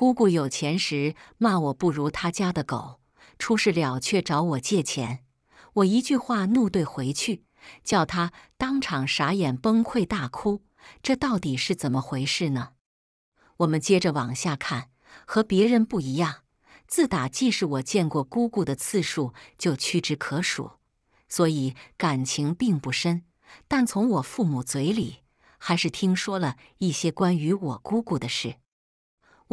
姑姑有钱时骂我不如她家的狗，出事了却找我借钱，我一句话怒怼回去，叫他当场傻眼崩溃大哭。这到底是怎么回事呢？我们接着往下看。和别人不一样，自打既是我见过姑姑的次数就屈指可数，所以感情并不深。但从我父母嘴里，还是听说了一些关于我姑姑的事。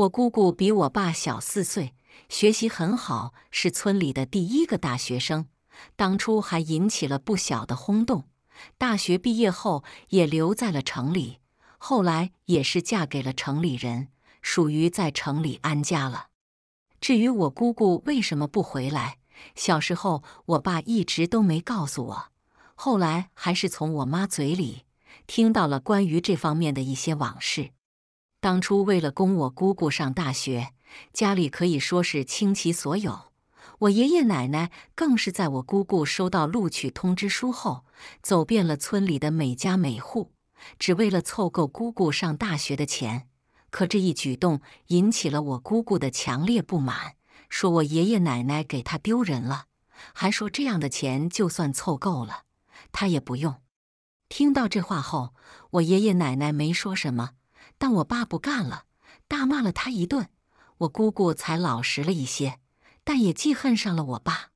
我姑姑比我爸小四岁，学习很好，是村里的第一个大学生，当初还引起了不小的轰动。大学毕业后也留在了城里，后来也是嫁给了城里人，属于在城里安家了。至于我姑姑为什么不回来，小时候我爸一直都没告诉我，后来还是从我妈嘴里听到了关于这方面的一些往事。当初为了供我姑姑上大学，家里可以说是倾其所有。我爷爷奶奶更是在我姑姑收到录取通知书后，走遍了村里的每家每户，只为了凑够姑姑上大学的钱。可这一举动引起了我姑姑的强烈不满，说我爷爷奶奶给她丢人了，还说这样的钱就算凑够了，她也不用。听到这话后，我爷爷奶奶没说什么。但我爸不干了，大骂了他一顿，我姑姑才老实了一些，但也记恨上了我爸。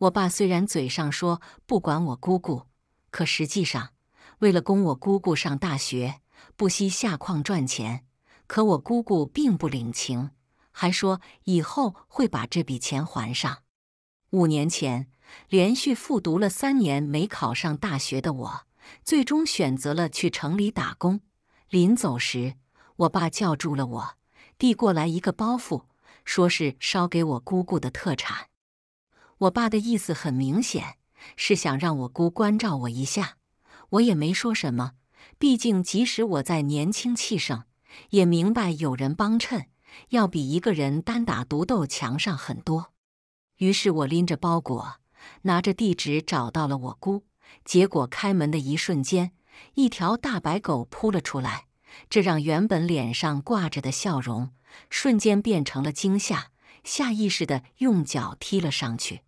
我爸虽然嘴上说不管我姑姑，可实际上为了供我姑姑上大学，不惜下矿赚钱。可我姑姑并不领情，还说以后会把这笔钱还上。五年前，连续复读了三年没考上大学的我，最终选择了去城里打工。临走时，我爸叫住了我，递过来一个包袱，说是捎给我姑姑的特产。我爸的意思很明显，是想让我姑关照我一下。我也没说什么，毕竟即使我在年轻气盛，也明白有人帮衬要比一个人单打独斗强上很多。于是我拎着包裹，拿着地址找到了我姑。结果开门的一瞬间。一条大白狗扑了出来，这让原本脸上挂着的笑容瞬间变成了惊吓，下意识的用脚踢了上去。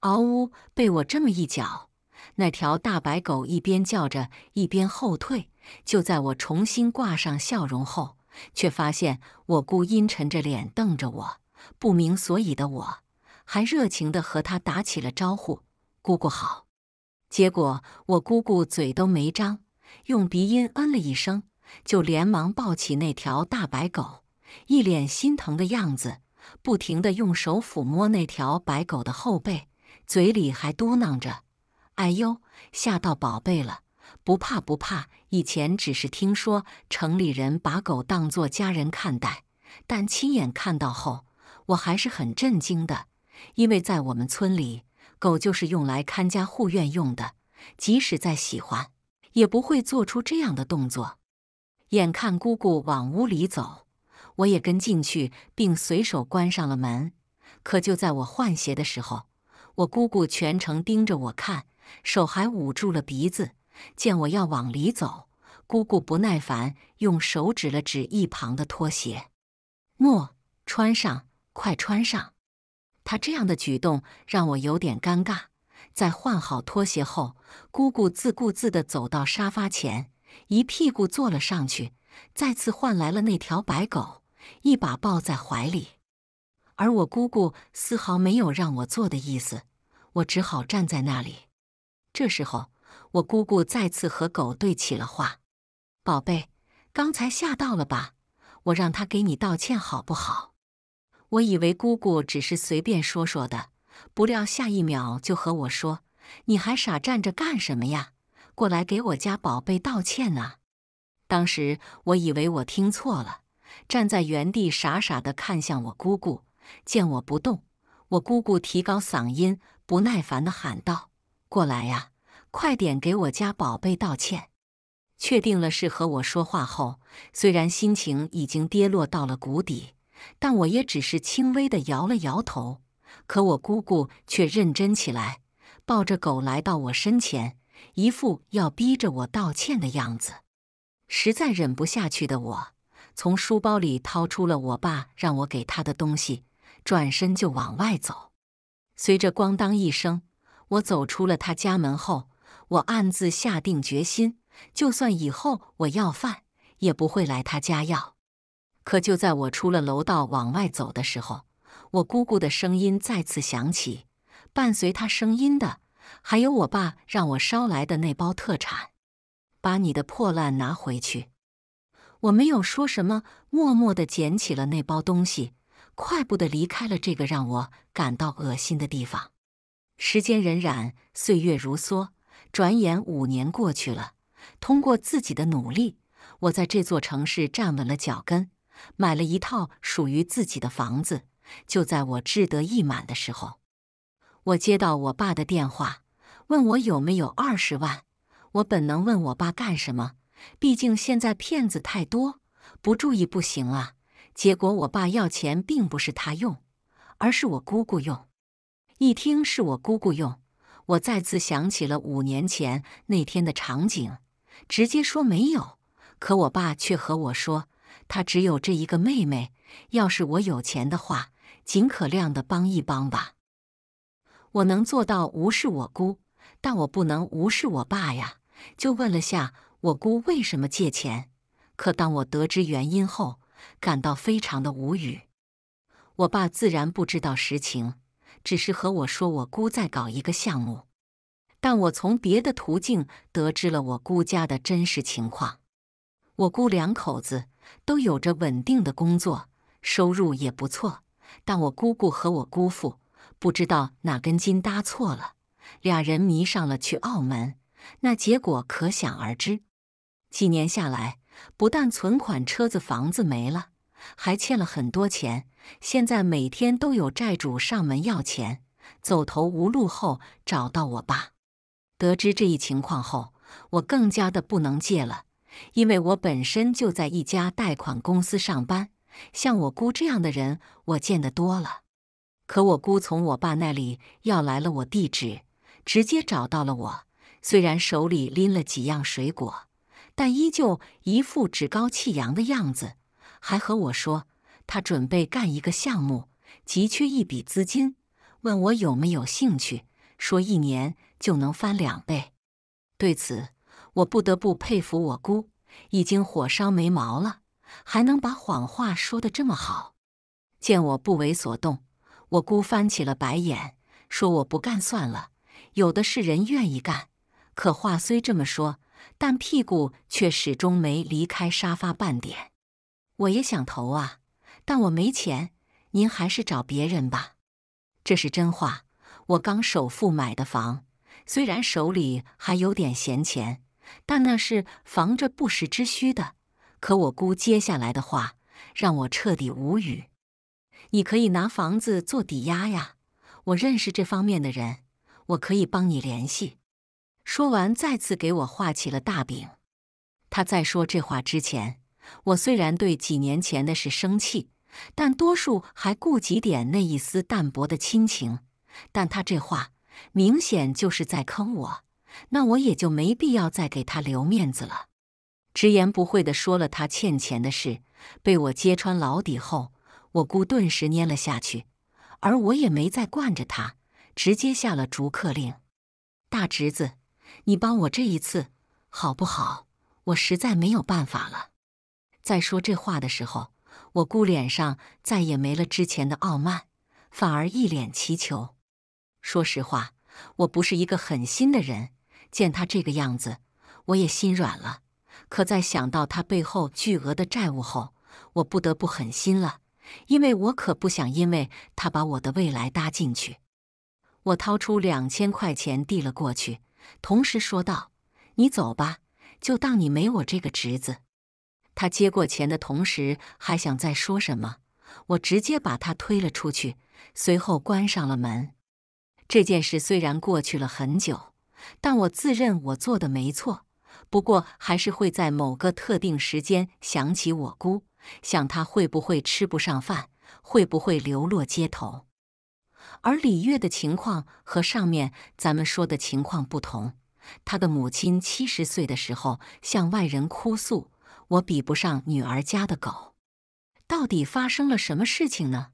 嗷呜！被我这么一脚，那条大白狗一边叫着，一边后退。就在我重新挂上笑容后，却发现我姑阴沉着脸瞪着我。不明所以的我，还热情地和她打起了招呼：“姑姑好。”结果我姑姑嘴都没张，用鼻音嗯了一声，就连忙抱起那条大白狗，一脸心疼的样子，不停地用手抚摸那条白狗的后背，嘴里还嘟囔着：“哎呦，吓到宝贝了，不怕不怕。”以前只是听说城里人把狗当作家人看待，但亲眼看到后，我还是很震惊的，因为在我们村里。狗就是用来看家护院用的，即使再喜欢，也不会做出这样的动作。眼看姑姑往屋里走，我也跟进去，并随手关上了门。可就在我换鞋的时候，我姑姑全程盯着我看，手还捂住了鼻子。见我要往里走，姑姑不耐烦，用手指了指一旁的拖鞋：“喏，穿上，快穿上。”他这样的举动让我有点尴尬。在换好拖鞋后，姑姑自顾自地走到沙发前，一屁股坐了上去，再次换来了那条白狗，一把抱在怀里。而我姑姑丝毫没有让我坐的意思，我只好站在那里。这时候，我姑姑再次和狗对起了话：“宝贝，刚才吓到了吧？我让他给你道歉，好不好？”我以为姑姑只是随便说说的，不料下一秒就和我说：“你还傻站着干什么呀？过来给我家宝贝道歉啊！”当时我以为我听错了，站在原地傻傻的看向我姑姑。见我不动，我姑姑提高嗓音，不耐烦的喊道：“过来呀，快点给我家宝贝道歉！”确定了是和我说话后，虽然心情已经跌落到了谷底。但我也只是轻微地摇了摇头，可我姑姑却认真起来，抱着狗来到我身前，一副要逼着我道歉的样子。实在忍不下去的我，从书包里掏出了我爸让我给他的东西，转身就往外走。随着“咣当”一声，我走出了他家门后，我暗自下定决心，就算以后我要饭，也不会来他家要。可就在我出了楼道往外走的时候，我姑姑的声音再次响起，伴随她声音的，还有我爸让我捎来的那包特产。把你的破烂拿回去。我没有说什么，默默地捡起了那包东西，快步地离开了这个让我感到恶心的地方。时间荏苒，岁月如梭，转眼五年过去了。通过自己的努力，我在这座城市站稳了脚跟。买了一套属于自己的房子，就在我志得意满的时候，我接到我爸的电话，问我有没有二十万。我本能问我爸干什么，毕竟现在骗子太多，不注意不行啊。结果我爸要钱，并不是他用，而是我姑姑用。一听是我姑姑用，我再次想起了五年前那天的场景，直接说没有。可我爸却和我说。他只有这一个妹妹。要是我有钱的话，尽可量的帮一帮吧。我能做到无视我姑，但我不能无视我爸呀。就问了下我姑为什么借钱，可当我得知原因后，感到非常的无语。我爸自然不知道实情，只是和我说我姑在搞一个项目。但我从别的途径得知了我姑家的真实情况。我姑两口子。都有着稳定的工作，收入也不错。但我姑姑和我姑父不知道哪根筋搭错了，俩人迷上了去澳门，那结果可想而知。几年下来，不但存款、车子、房子没了，还欠了很多钱。现在每天都有债主上门要钱，走投无路后找到我爸。得知这一情况后，我更加的不能借了。因为我本身就在一家贷款公司上班，像我姑这样的人我见得多了。可我姑从我爸那里要来了我地址，直接找到了我。虽然手里拎了几样水果，但依旧一副趾高气扬的样子，还和我说他准备干一个项目，急缺一笔资金，问我有没有兴趣，说一年就能翻两倍。对此。我不得不佩服我姑，已经火烧眉毛了，还能把谎话说得这么好。见我不为所动，我姑翻起了白眼，说：“我不干算了，有的是人愿意干。”可话虽这么说，但屁股却始终没离开沙发半点。我也想投啊，但我没钱，您还是找别人吧。这是真话，我刚首付买的房，虽然手里还有点闲钱。但那是防着不时之需的。可我姑接下来的话让我彻底无语：“你可以拿房子做抵押呀，我认识这方面的人，我可以帮你联系。”说完，再次给我画起了大饼。他在说这话之前，我虽然对几年前的事生气，但多数还顾及点那一丝淡薄的亲情。但他这话明显就是在坑我。那我也就没必要再给他留面子了，直言不讳地说了他欠钱的事，被我揭穿老底后，我姑顿时蔫了下去，而我也没再惯着他，直接下了逐客令。大侄子，你帮我这一次好不好？我实在没有办法了。在说这话的时候，我姑脸上再也没了之前的傲慢，反而一脸祈求。说实话，我不是一个狠心的人。见他这个样子，我也心软了。可在想到他背后巨额的债务后，我不得不狠心了，因为我可不想因为他把我的未来搭进去。我掏出两千块钱递了过去，同时说道：“你走吧，就当你没我这个侄子。”他接过钱的同时还想再说什么，我直接把他推了出去，随后关上了门。这件事虽然过去了很久。但我自认我做的没错，不过还是会在某个特定时间想起我姑，想她会不会吃不上饭，会不会流落街头。而李月的情况和上面咱们说的情况不同，她的母亲七十岁的时候向外人哭诉：“我比不上女儿家的狗。”到底发生了什么事情呢？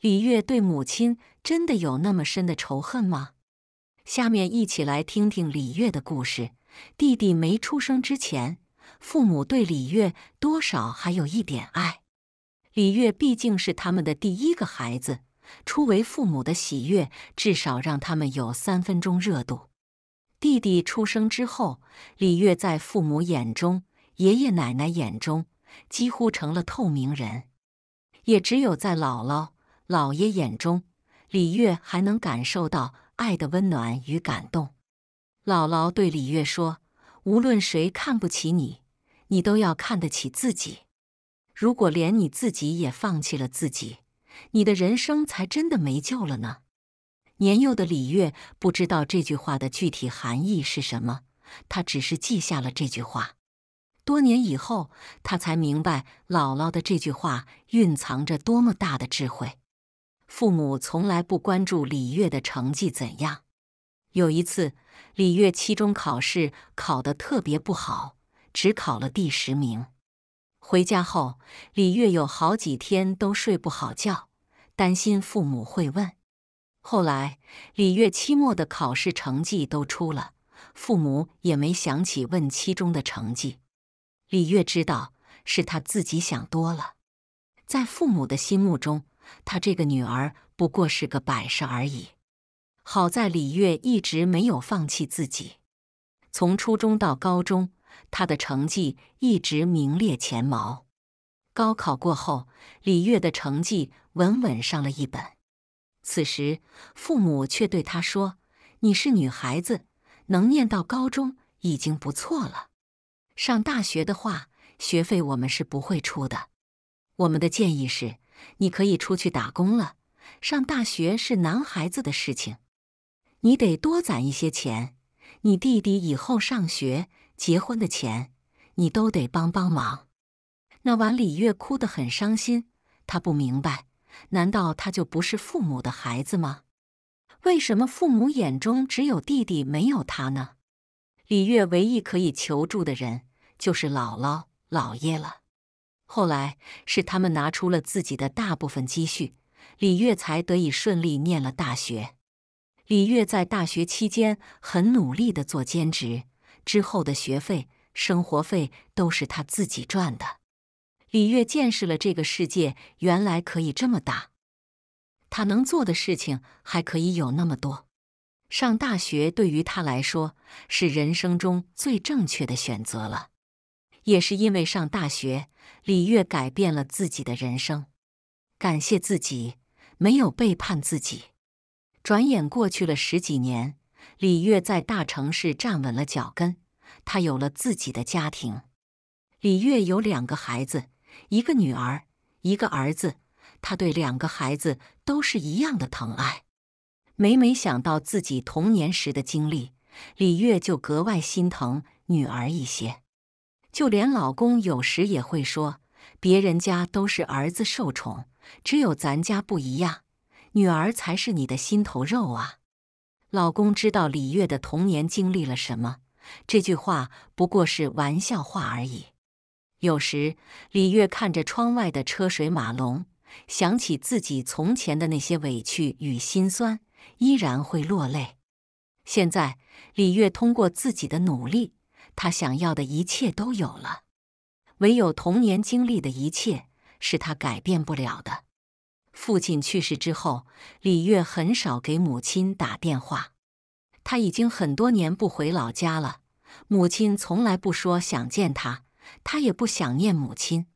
李月对母亲真的有那么深的仇恨吗？下面一起来听听李月的故事。弟弟没出生之前，父母对李月多少还有一点爱。李月毕竟是他们的第一个孩子，初为父母的喜悦至少让他们有三分钟热度。弟弟出生之后，李月在父母眼中、爷爷奶奶眼中几乎成了透明人。也只有在姥姥、姥爷眼中，李月还能感受到。爱的温暖与感动，姥姥对李月说：“无论谁看不起你，你都要看得起自己。如果连你自己也放弃了自己，你的人生才真的没救了呢。”年幼的李月不知道这句话的具体含义是什么，他只是记下了这句话。多年以后，他才明白姥姥的这句话蕴藏着多么大的智慧。父母从来不关注李月的成绩怎样。有一次，李月期中考试考得特别不好，只考了第十名。回家后，李月有好几天都睡不好觉，担心父母会问。后来，李月期末的考试成绩都出了，父母也没想起问期中的成绩。李月知道是他自己想多了，在父母的心目中。他这个女儿不过是个摆设而已。好在李月一直没有放弃自己，从初中到高中，她的成绩一直名列前茅。高考过后，李月的成绩稳稳上了一本。此时，父母却对她说：“你是女孩子，能念到高中已经不错了。上大学的话，学费我们是不会出的。我们的建议是。”你可以出去打工了，上大学是男孩子的事情。你得多攒一些钱，你弟弟以后上学、结婚的钱，你都得帮帮忙。那晚，李月哭得很伤心，他不明白，难道他就不是父母的孩子吗？为什么父母眼中只有弟弟，没有他呢？李月唯一可以求助的人就是姥姥、姥爷了。后来是他们拿出了自己的大部分积蓄，李月才得以顺利念了大学。李月在大学期间很努力地做兼职，之后的学费、生活费都是他自己赚的。李月见识了这个世界原来可以这么大，他能做的事情还可以有那么多。上大学对于他来说是人生中最正确的选择了。也是因为上大学，李月改变了自己的人生。感谢自己没有背叛自己。转眼过去了十几年，李月在大城市站稳了脚跟，她有了自己的家庭。李月有两个孩子，一个女儿，一个儿子。她对两个孩子都是一样的疼爱。每每想到自己童年时的经历，李月就格外心疼女儿一些。就连老公有时也会说：“别人家都是儿子受宠，只有咱家不一样，女儿才是你的心头肉啊。”老公知道李月的童年经历了什么，这句话不过是玩笑话而已。有时李月看着窗外的车水马龙，想起自己从前的那些委屈与心酸，依然会落泪。现在，李月通过自己的努力。他想要的一切都有了，唯有童年经历的一切是他改变不了的。父亲去世之后，李月很少给母亲打电话。他已经很多年不回老家了，母亲从来不说想见他，他也不想念母亲。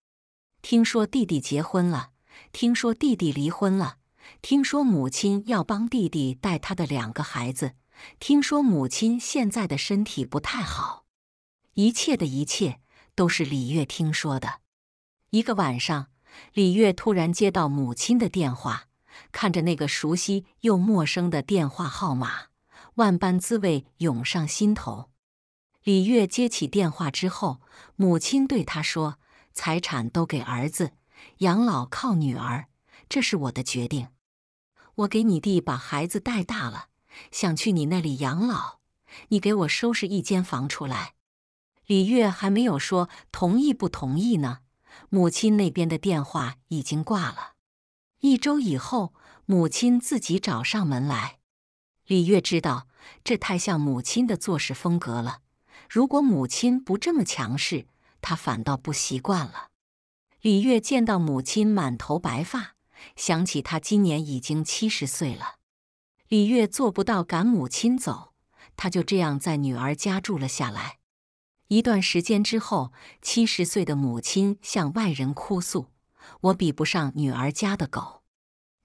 听说弟弟结婚了，听说弟弟离婚了，听说母亲要帮弟弟带他的两个孩子，听说母亲现在的身体不太好。一切的一切都是李月听说的。一个晚上，李月突然接到母亲的电话，看着那个熟悉又陌生的电话号码，万般滋味涌上心头。李月接起电话之后，母亲对他说：“财产都给儿子，养老靠女儿，这是我的决定。我给你弟把孩子带大了，想去你那里养老，你给我收拾一间房出来。”李月还没有说同意不同意呢，母亲那边的电话已经挂了。一周以后，母亲自己找上门来。李月知道这太像母亲的做事风格了。如果母亲不这么强势，她反倒不习惯了。李月见到母亲满头白发，想起她今年已经七十岁了。李月做不到赶母亲走，她就这样在女儿家住了下来。一段时间之后，七十岁的母亲向外人哭诉：“我比不上女儿家的狗。”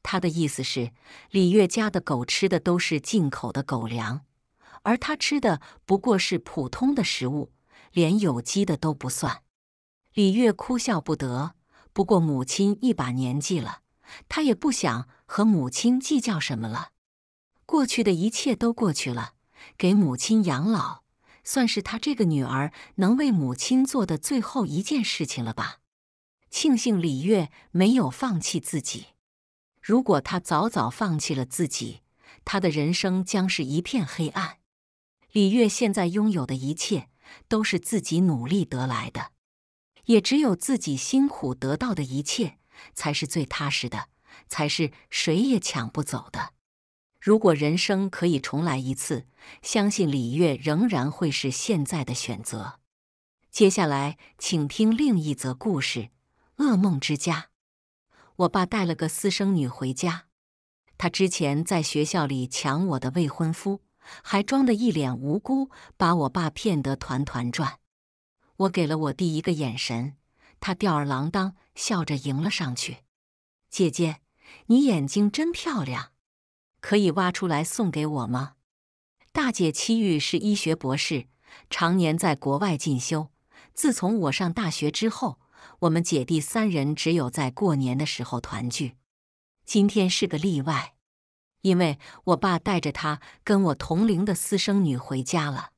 她的意思是，李月家的狗吃的都是进口的狗粮，而她吃的不过是普通的食物，连有机的都不算。李月哭笑不得。不过母亲一把年纪了，他也不想和母亲计较什么了。过去的一切都过去了，给母亲养老。算是他这个女儿能为母亲做的最后一件事情了吧。庆幸李月没有放弃自己，如果他早早放弃了自己，他的人生将是一片黑暗。李月现在拥有的一切都是自己努力得来的，也只有自己辛苦得到的一切才是最踏实的，才是谁也抢不走的。如果人生可以重来一次，相信李月仍然会是现在的选择。接下来，请听另一则故事《噩梦之家》。我爸带了个私生女回家，她之前在学校里抢我的未婚夫，还装得一脸无辜，把我爸骗得团团转。我给了我弟一个眼神，他吊儿郎当笑着迎了上去：“姐姐，你眼睛真漂亮。”可以挖出来送给我吗？大姐七玉是医学博士，常年在国外进修。自从我上大学之后，我们姐弟三人只有在过年的时候团聚。今天是个例外，因为我爸带着他跟我同龄的私生女回家了。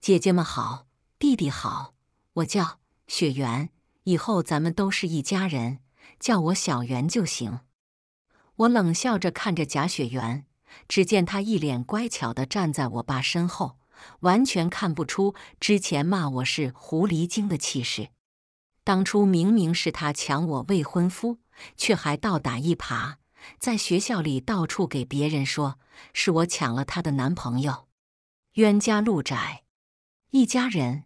姐姐们好，弟弟好，我叫雪媛，以后咱们都是一家人，叫我小媛就行。我冷笑着看着贾雪媛，只见她一脸乖巧地站在我爸身后，完全看不出之前骂我是狐狸精的气势。当初明明是她抢我未婚夫，却还倒打一耙，在学校里到处给别人说是我抢了他的男朋友。冤家路窄，一家人。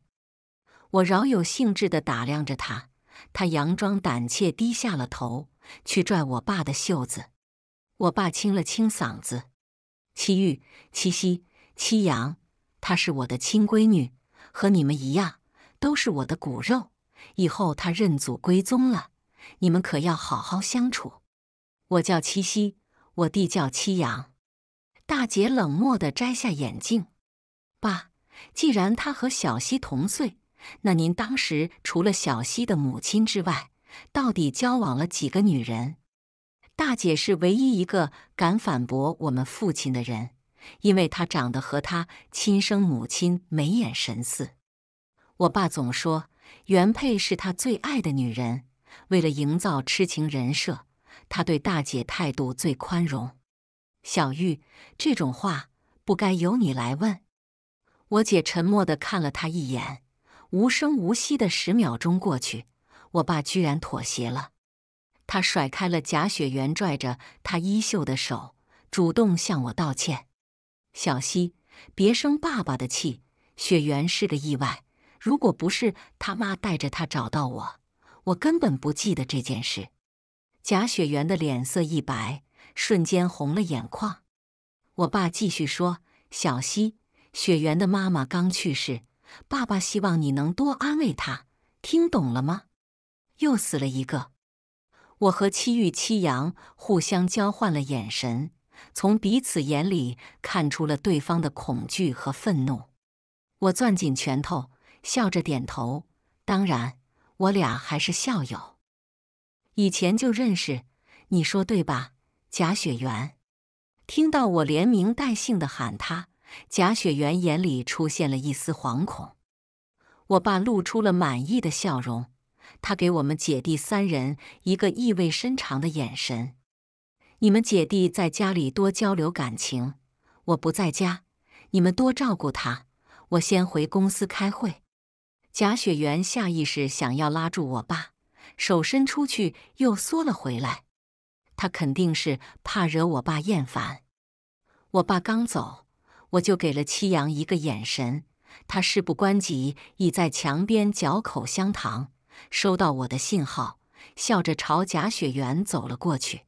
我饶有兴致地打量着她，她佯装胆怯，低下了头，去拽我爸的袖子。我爸清了清嗓子：“七玉、七夕、七阳，她是我的亲闺女，和你们一样，都是我的骨肉。以后她认祖归宗了，你们可要好好相处。”我叫七夕，我弟叫七阳。大姐冷漠的摘下眼镜：“爸，既然她和小溪同岁，那您当时除了小溪的母亲之外，到底交往了几个女人？”大姐是唯一一个敢反驳我们父亲的人，因为她长得和她亲生母亲眉眼神似。我爸总说原配是他最爱的女人，为了营造痴情人设，他对大姐态度最宽容。小玉，这种话不该由你来问。我姐沉默的看了他一眼，无声无息的十秒钟过去，我爸居然妥协了。他甩开了贾雪原拽着他衣袖的手，主动向我道歉：“小希，别生爸爸的气，雪原是个意外，如果不是他妈带着他找到我，我根本不记得这件事。”贾雪原的脸色一白，瞬间红了眼眶。我爸继续说：“小希，雪原的妈妈刚去世，爸爸希望你能多安慰她，听懂了吗？”又死了一个。我和七玉七阳互相交换了眼神，从彼此眼里看出了对方的恐惧和愤怒。我攥紧拳头，笑着点头。当然，我俩还是校友，以前就认识。你说对吧，贾雪原？听到我连名带姓的喊他，贾雪原眼里出现了一丝惶恐。我爸露出了满意的笑容。他给我们姐弟三人一个意味深长的眼神。你们姐弟在家里多交流感情。我不在家，你们多照顾他。我先回公司开会。贾雪原下意识想要拉住我爸，手伸出去又缩了回来。他肯定是怕惹我爸厌烦。我爸刚走，我就给了七阳一个眼神。他事不关己，倚在墙边嚼口香糖。收到我的信号，笑着朝贾雪原走了过去。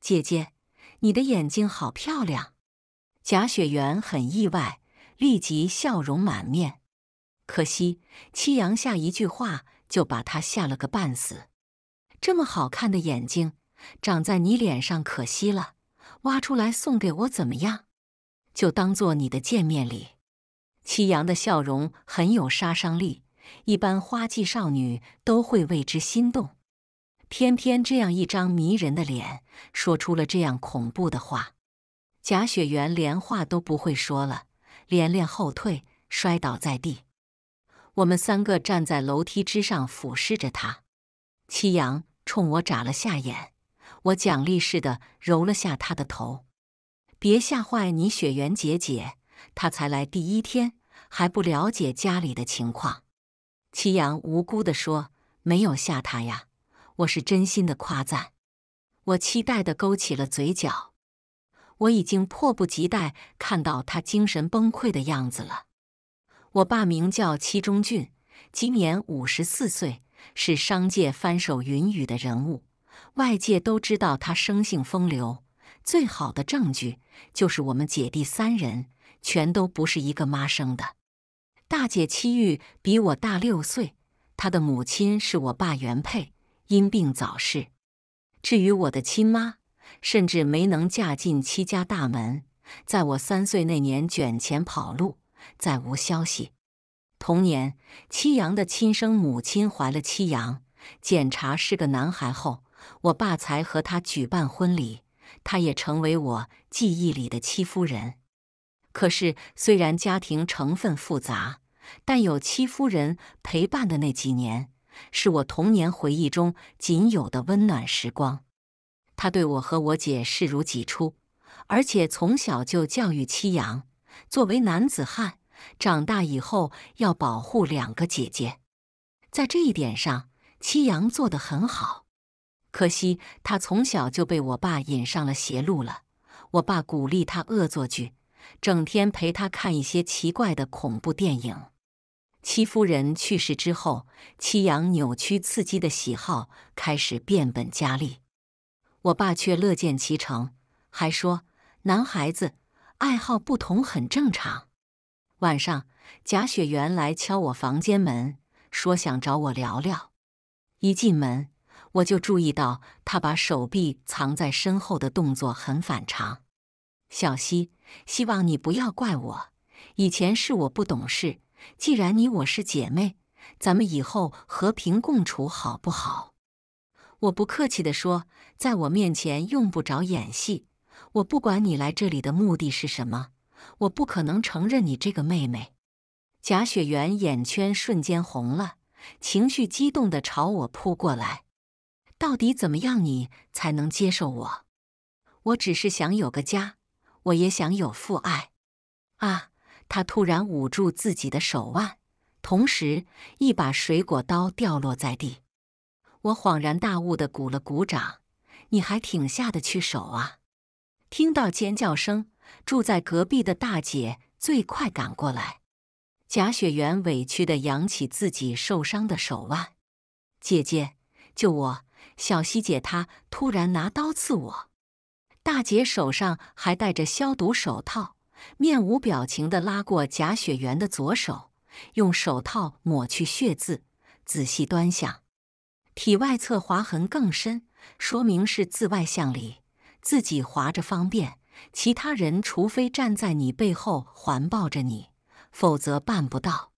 姐姐，你的眼睛好漂亮。贾雪原很意外，立即笑容满面。可惜，七阳下一句话就把他吓了个半死。这么好看的眼睛，长在你脸上可惜了，挖出来送给我怎么样？就当做你的见面礼。七阳的笑容很有杀伤力。一般花季少女都会为之心动，偏偏这样一张迷人的脸说出了这样恐怖的话。贾雪原连话都不会说了，连连后退，摔倒在地。我们三个站在楼梯之上俯视着她，七阳冲我眨了下眼，我奖励似的揉了下他的头：“别吓坏你雪原姐姐，她才来第一天，还不了解家里的情况。”祁阳无辜的说：“没有吓他呀，我是真心的夸赞。”我期待的勾起了嘴角，我已经迫不及待看到他精神崩溃的样子了。我爸名叫齐中俊，今年五十四岁，是商界翻手云雨的人物。外界都知道他生性风流，最好的证据就是我们姐弟三人全都不是一个妈生的。大姐七玉比我大六岁，她的母亲是我爸原配，因病早逝。至于我的亲妈，甚至没能嫁进戚家大门，在我三岁那年卷钱跑路，再无消息。同年，戚阳的亲生母亲怀了戚阳，检查是个男孩后，我爸才和她举办婚礼，她也成为我记忆里的戚夫人。可是，虽然家庭成分复杂，但有七夫人陪伴的那几年，是我童年回忆中仅有的温暖时光。她对我和我姐视如己出，而且从小就教育戚阳作为男子汉，长大以后要保护两个姐姐。在这一点上，戚阳做得很好。可惜他从小就被我爸引上了邪路了。我爸鼓励他恶作剧，整天陪他看一些奇怪的恐怖电影。戚夫人去世之后，戚阳扭曲刺激的喜好开始变本加厉。我爸却乐见其成，还说：“男孩子爱好不同很正常。”晚上，贾雪原来敲我房间门，说想找我聊聊。一进门，我就注意到他把手臂藏在身后的动作很反常。小希，希望你不要怪我，以前是我不懂事。既然你我是姐妹，咱们以后和平共处好不好？我不客气地说，在我面前用不着演戏。我不管你来这里的目的是什么，我不可能承认你这个妹妹。贾雪媛眼圈瞬间红了，情绪激动地朝我扑过来。到底怎么样你才能接受我？我只是想有个家，我也想有父爱啊。他突然捂住自己的手腕，同时一把水果刀掉落在地。我恍然大悟的鼓了鼓掌：“你还挺下得去手啊！”听到尖叫声，住在隔壁的大姐最快赶过来。贾雪媛委屈地扬起自己受伤的手腕：“姐姐，救我！小希姐她突然拿刀刺我。”大姐手上还戴着消毒手套。面无表情地拉过贾雪原的左手，用手套抹去血渍，仔细端详。体外侧划痕更深，说明是自外向里自己划着方便。其他人除非站在你背后环抱着你，否则办不到。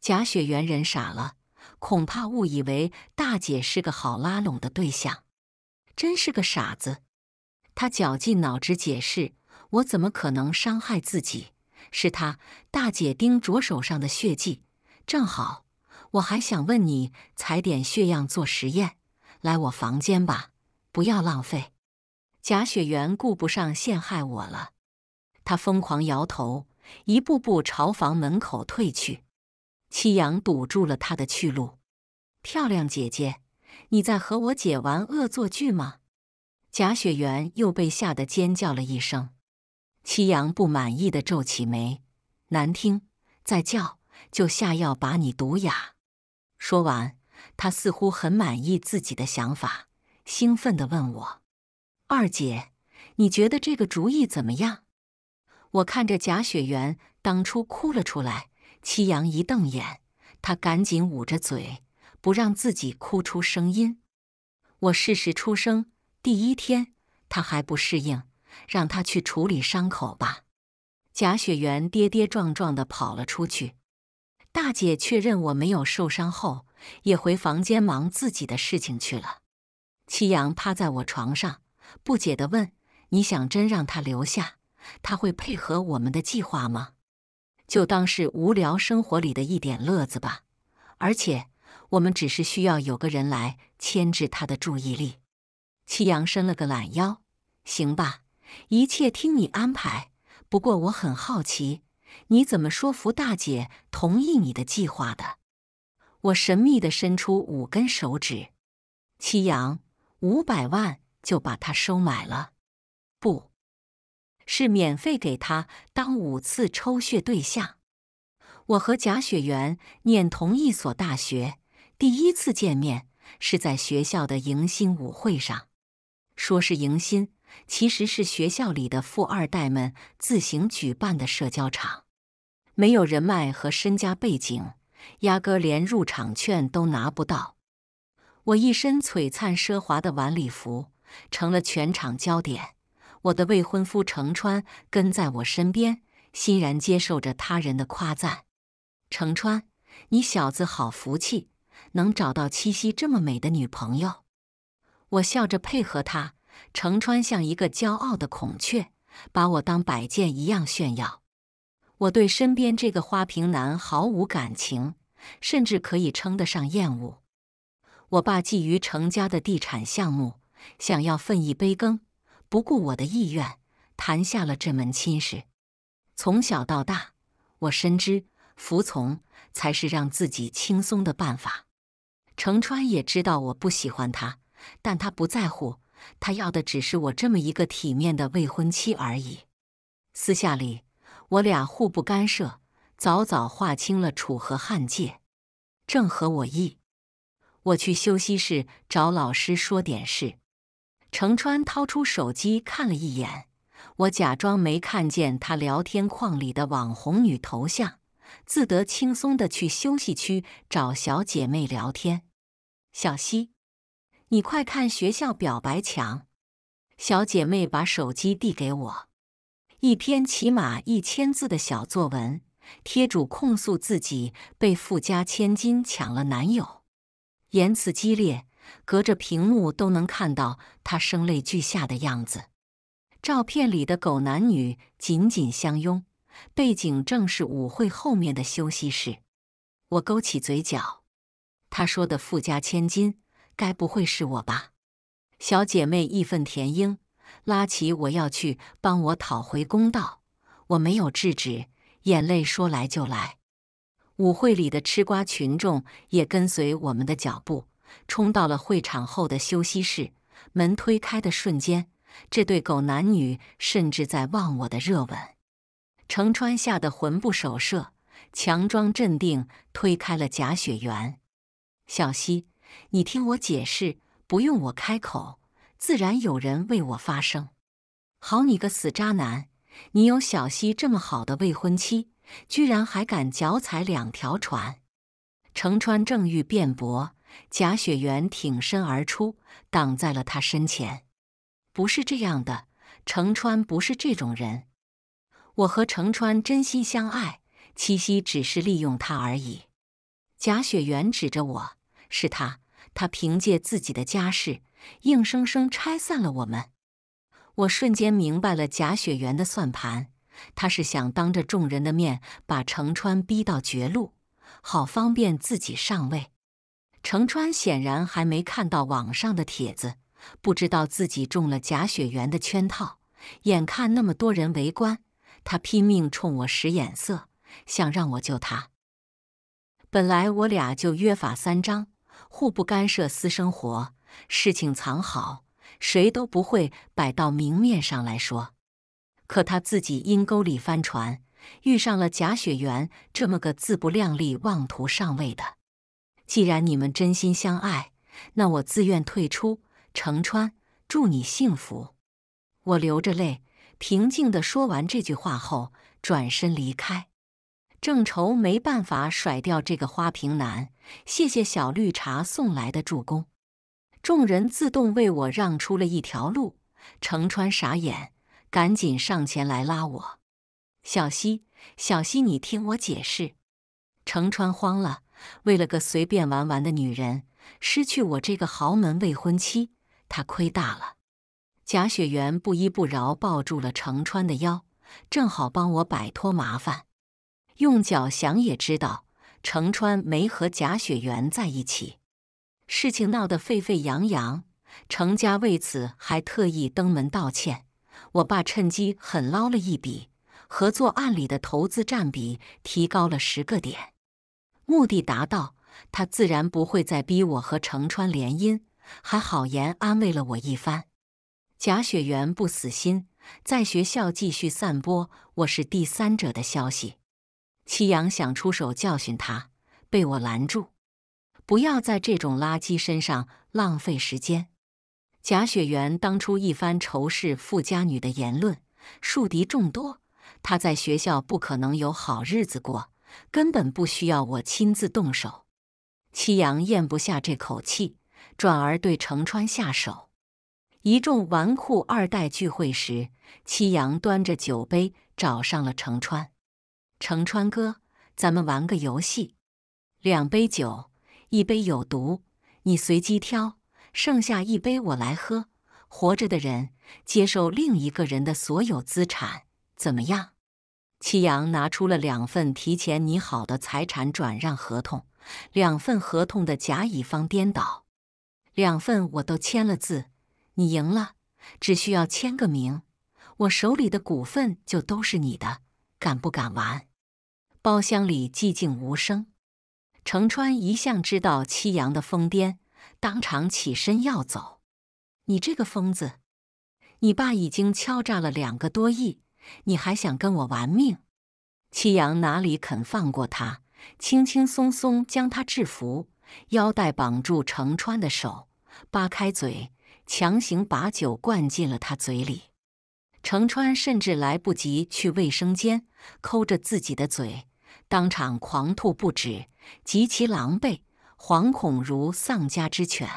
贾雪原人傻了，恐怕误以为大姐是个好拉拢的对象，真是个傻子。他绞尽脑汁解释。我怎么可能伤害自己？是他大姐盯着手上的血迹，正好我还想问你采点血样做实验，来我房间吧，不要浪费。贾雪原顾不上陷害我了，她疯狂摇头，一步步朝房门口退去。七阳堵住了她的去路。漂亮姐姐，你在和我姐玩恶作剧吗？贾雪原又被吓得尖叫了一声。祁阳不满意的皱起眉，难听，再叫就下药把你毒哑。说完，他似乎很满意自己的想法，兴奋的问我：“二姐，你觉得这个主意怎么样？”我看着贾雪原，当初哭了出来。祁阳一瞪眼，他赶紧捂着嘴，不让自己哭出声音。我试试出声，第一天他还不适应。让他去处理伤口吧。贾雪原跌跌撞撞地跑了出去。大姐确认我没有受伤后，也回房间忙自己的事情去了。七阳趴在我床上，不解地问：“你想真让他留下？他会配合我们的计划吗？”“就当是无聊生活里的一点乐子吧。而且我们只是需要有个人来牵制他的注意力。”七阳伸了个懒腰：“行吧。”一切听你安排。不过我很好奇，你怎么说服大姐同意你的计划的？我神秘的伸出五根手指，七阳五百万就把他收买了，不是免费给他当五次抽血对象。我和贾雪原念同一所大学，第一次见面是在学校的迎新舞会上，说是迎新。其实是学校里的富二代们自行举办的社交场，没有人脉和身家背景，压根连入场券都拿不到。我一身璀璨奢华的晚礼服成了全场焦点，我的未婚夫程川跟在我身边，欣然接受着他人的夸赞。程川，你小子好福气，能找到七夕这么美的女朋友。我笑着配合他。程川像一个骄傲的孔雀，把我当摆件一样炫耀。我对身边这个花瓶男毫无感情，甚至可以称得上厌恶。我爸觊觎程家的地产项目，想要分一杯羹，不顾我的意愿，谈下了这门亲事。从小到大，我深知服从才是让自己轻松的办法。程川也知道我不喜欢他，但他不在乎。他要的只是我这么一个体面的未婚妻而已。私下里，我俩互不干涉，早早划清了楚河汉界，正合我意。我去休息室找老师说点事。程川掏出手机看了一眼，我假装没看见他聊天框里的网红女头像，自得轻松地去休息区找小姐妹聊天。小溪。你快看学校表白墙，小姐妹把手机递给我，一篇起码一千字的小作文，贴主控诉自己被富家千金抢了男友，言辞激烈，隔着屏幕都能看到她声泪俱下的样子。照片里的狗男女紧紧相拥，背景正是舞会后面的休息室。我勾起嘴角，她说的富家千金。该不会是我吧？小姐妹义愤填膺，拉起我要去帮我讨回公道。我没有制止，眼泪说来就来。舞会里的吃瓜群众也跟随我们的脚步，冲到了会场后的休息室。门推开的瞬间，这对狗男女甚至在忘我的热吻。程川吓得魂不守舍，强装镇定，推开了贾雪原。小溪。你听我解释，不用我开口，自然有人为我发声。好，你个死渣男！你有小溪这么好的未婚妻，居然还敢脚踩两条船。程川正欲辩驳，贾雪原挺身而出，挡在了他身前。不是这样的，程川不是这种人。我和程川真心相爱，七夕只是利用他而已。贾雪原指着我，是他。他凭借自己的家世，硬生生拆散了我们。我瞬间明白了贾雪原的算盘，他是想当着众人的面把程川逼到绝路，好方便自己上位。程川显然还没看到网上的帖子，不知道自己中了贾雪原的圈套。眼看那么多人围观，他拼命冲我使眼色，想让我救他。本来我俩就约法三章。互不干涉私生活，事情藏好，谁都不会摆到明面上来说。可他自己阴沟里翻船，遇上了贾雪原这么个自不量力、妄图上位的。既然你们真心相爱，那我自愿退出。程川，祝你幸福。我流着泪，平静的说完这句话后，转身离开。正愁没办法甩掉这个花瓶男，谢谢小绿茶送来的助攻。众人自动为我让出了一条路。程川傻眼，赶紧上前来拉我。小溪，小溪，你听我解释。程川慌了，为了个随便玩玩的女人，失去我这个豪门未婚妻，他亏大了。贾雪原不依不饶，抱住了程川的腰，正好帮我摆脱麻烦。用脚想也知道，程川没和贾雪原在一起。事情闹得沸沸扬扬，程家为此还特意登门道歉。我爸趁机狠捞了一笔，合作案里的投资占比提高了十个点。目的达到，他自然不会再逼我和程川联姻，还好言安慰了我一番。贾雪原不死心，在学校继续散播我是第三者的消息。祁阳想出手教训他，被我拦住。不要在这种垃圾身上浪费时间。贾雪原当初一番仇视富家女的言论，树敌众多，他在学校不可能有好日子过，根本不需要我亲自动手。祁阳咽不下这口气，转而对程川下手。一众纨绔二代聚会时，祁阳端着酒杯找上了程川。成川哥，咱们玩个游戏，两杯酒，一杯有毒，你随机挑，剩下一杯我来喝。活着的人接受另一个人的所有资产，怎么样？祁阳拿出了两份提前拟好的财产转让合同，两份合同的甲乙方颠倒，两份我都签了字。你赢了，只需要签个名，我手里的股份就都是你的。敢不敢玩？包厢里寂静无声。程川一向知道七阳的疯癫，当场起身要走。你这个疯子！你爸已经敲诈了两个多亿，你还想跟我玩命？七阳哪里肯放过他，轻轻松松将他制服，腰带绑住程川的手，扒开嘴，强行把酒灌进了他嘴里。程川甚至来不及去卫生间，抠着自己的嘴，当场狂吐不止，极其狼狈，惶恐如丧家之犬。